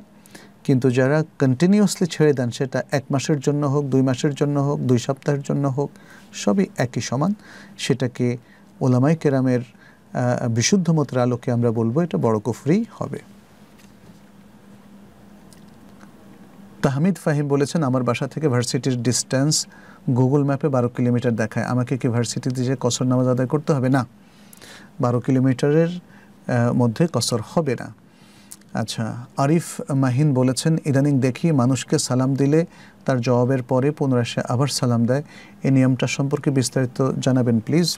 কিন্তু যারা কন্টিনিউসলি ছেড়ে দেন সেটা এক মাসের জন্য হোক দুই মাসের জন্য হোক দুই সপ্তাহের জন্য হোক সবই একই সমান সেটাকে ওলামাই কেরামের বিশুদ্ধ মতের আলোকে আমরা বলবো এটা বড় কফরি হবে তাহমিদ ফাহিম বলেছেন আমার বাসা থেকে ভার্সিটির ডিস্টেন্স গুগল ম্যাপে বারো কিলোমিটার দেখায় আমাকে কি ভার্সিটিতে যে কসর নামাজ আদায় করতে হবে না বারো কিলোমিটারের মধ্যে কসর হবে না আচ্ছা আরিফ মাহিন বলেছেন ইদানিং দেখি মানুষকে সালাম দিলে তার জবাবের পরে পুনরায় সে আবার সালাম দেয় এই নিয়মটা সম্পর্কে বিস্তারিত জানাবেন প্লিজ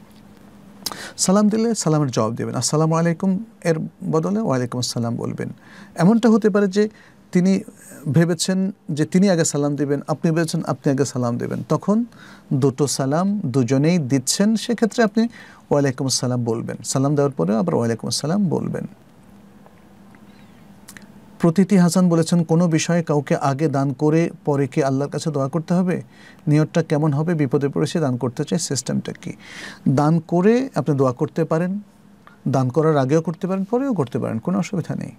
সালাম দিলে সালামের জবাব দেবেন আসসালামু আলাইকুম এর বদলে ওয়ালাইকুম আসসালাম বলবেন এমনটা হতে পারে যে তিনি ভেবেছেন যে তিনি আগে সালাম দিবেন আপনি ভেবেছেন আপনি আগে সালাম দেবেন তখন দুটো সালাম দুজনেই দিচ্ছেন সেক্ষেত্রে আপনি ওয়ালাইকুম আসসালাম বলবেন সালাম দেওয়ার পরেও আবার ওয়ালাইকুম আসসালাম বলবেন প্রতীতি হাসান বলেছেন কোনো বিষয়ে কাউকে আগে দান করে পরে কি আল্লাহর কাছে দোয়া করতে হবে নিয়তটা কেমন হবে বিপদে পড়েছে দান করতে চাই সিস্টেমটা কি দান করে আপনি দোয়া করতে পারেন দান করার আগেও করতে পারেন পরেও করতে পারেন কোনো অসুবিধা নেই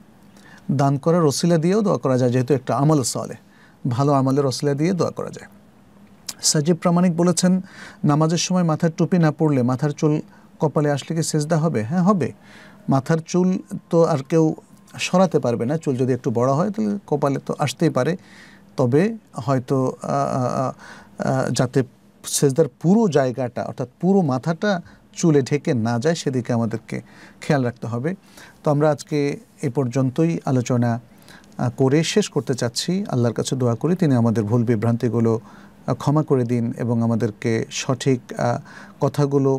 দান করার রসিলা দিয়েও দোয়া করা যায় যেহেতু একটা আমল সলে ভালো আমলের রসিলা দিয়ে দোয়া করা যায় সাজিব প্রামাণিক বলেছেন নামাজের সময় মাথার টুপি না পড়লে মাথার চুল কপালে আসলে কি সেজদা হবে হ্যাঁ হবে মাথার চুল তো আর কেউ সরাতে পারবে না চুল যদি একটু বড় হয় তাহলে কপালে তো আসতেই পারে তবে হয়তো যাতে সেজদার পুরো জায়গাটা অর্থাৎ পুরো মাথাটা চুলে ঢেকে না যায় সেদিকে আমাদেরকে খেয়াল রাখতে হবে তো আমরা আজকে এ পর্যন্তই আলোচনা করে শেষ করতে চাচ্ছি আল্লাহর কাছে দোয়া করি তিনি আমাদের ভুল বিভ্রান্তিগুলো ক্ষমা করে দিন এবং আমাদেরকে সঠিক কথাগুলো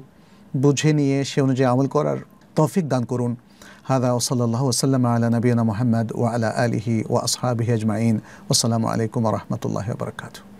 বুঝে নিয়ে সে অনুযায়ী আমল করার তফিক দান করুন هذا وصلى الله وسلم على نبينا محمد وعلى آله وأصحابه أجمعين والسلام عليكم ورحمة الله وبركاته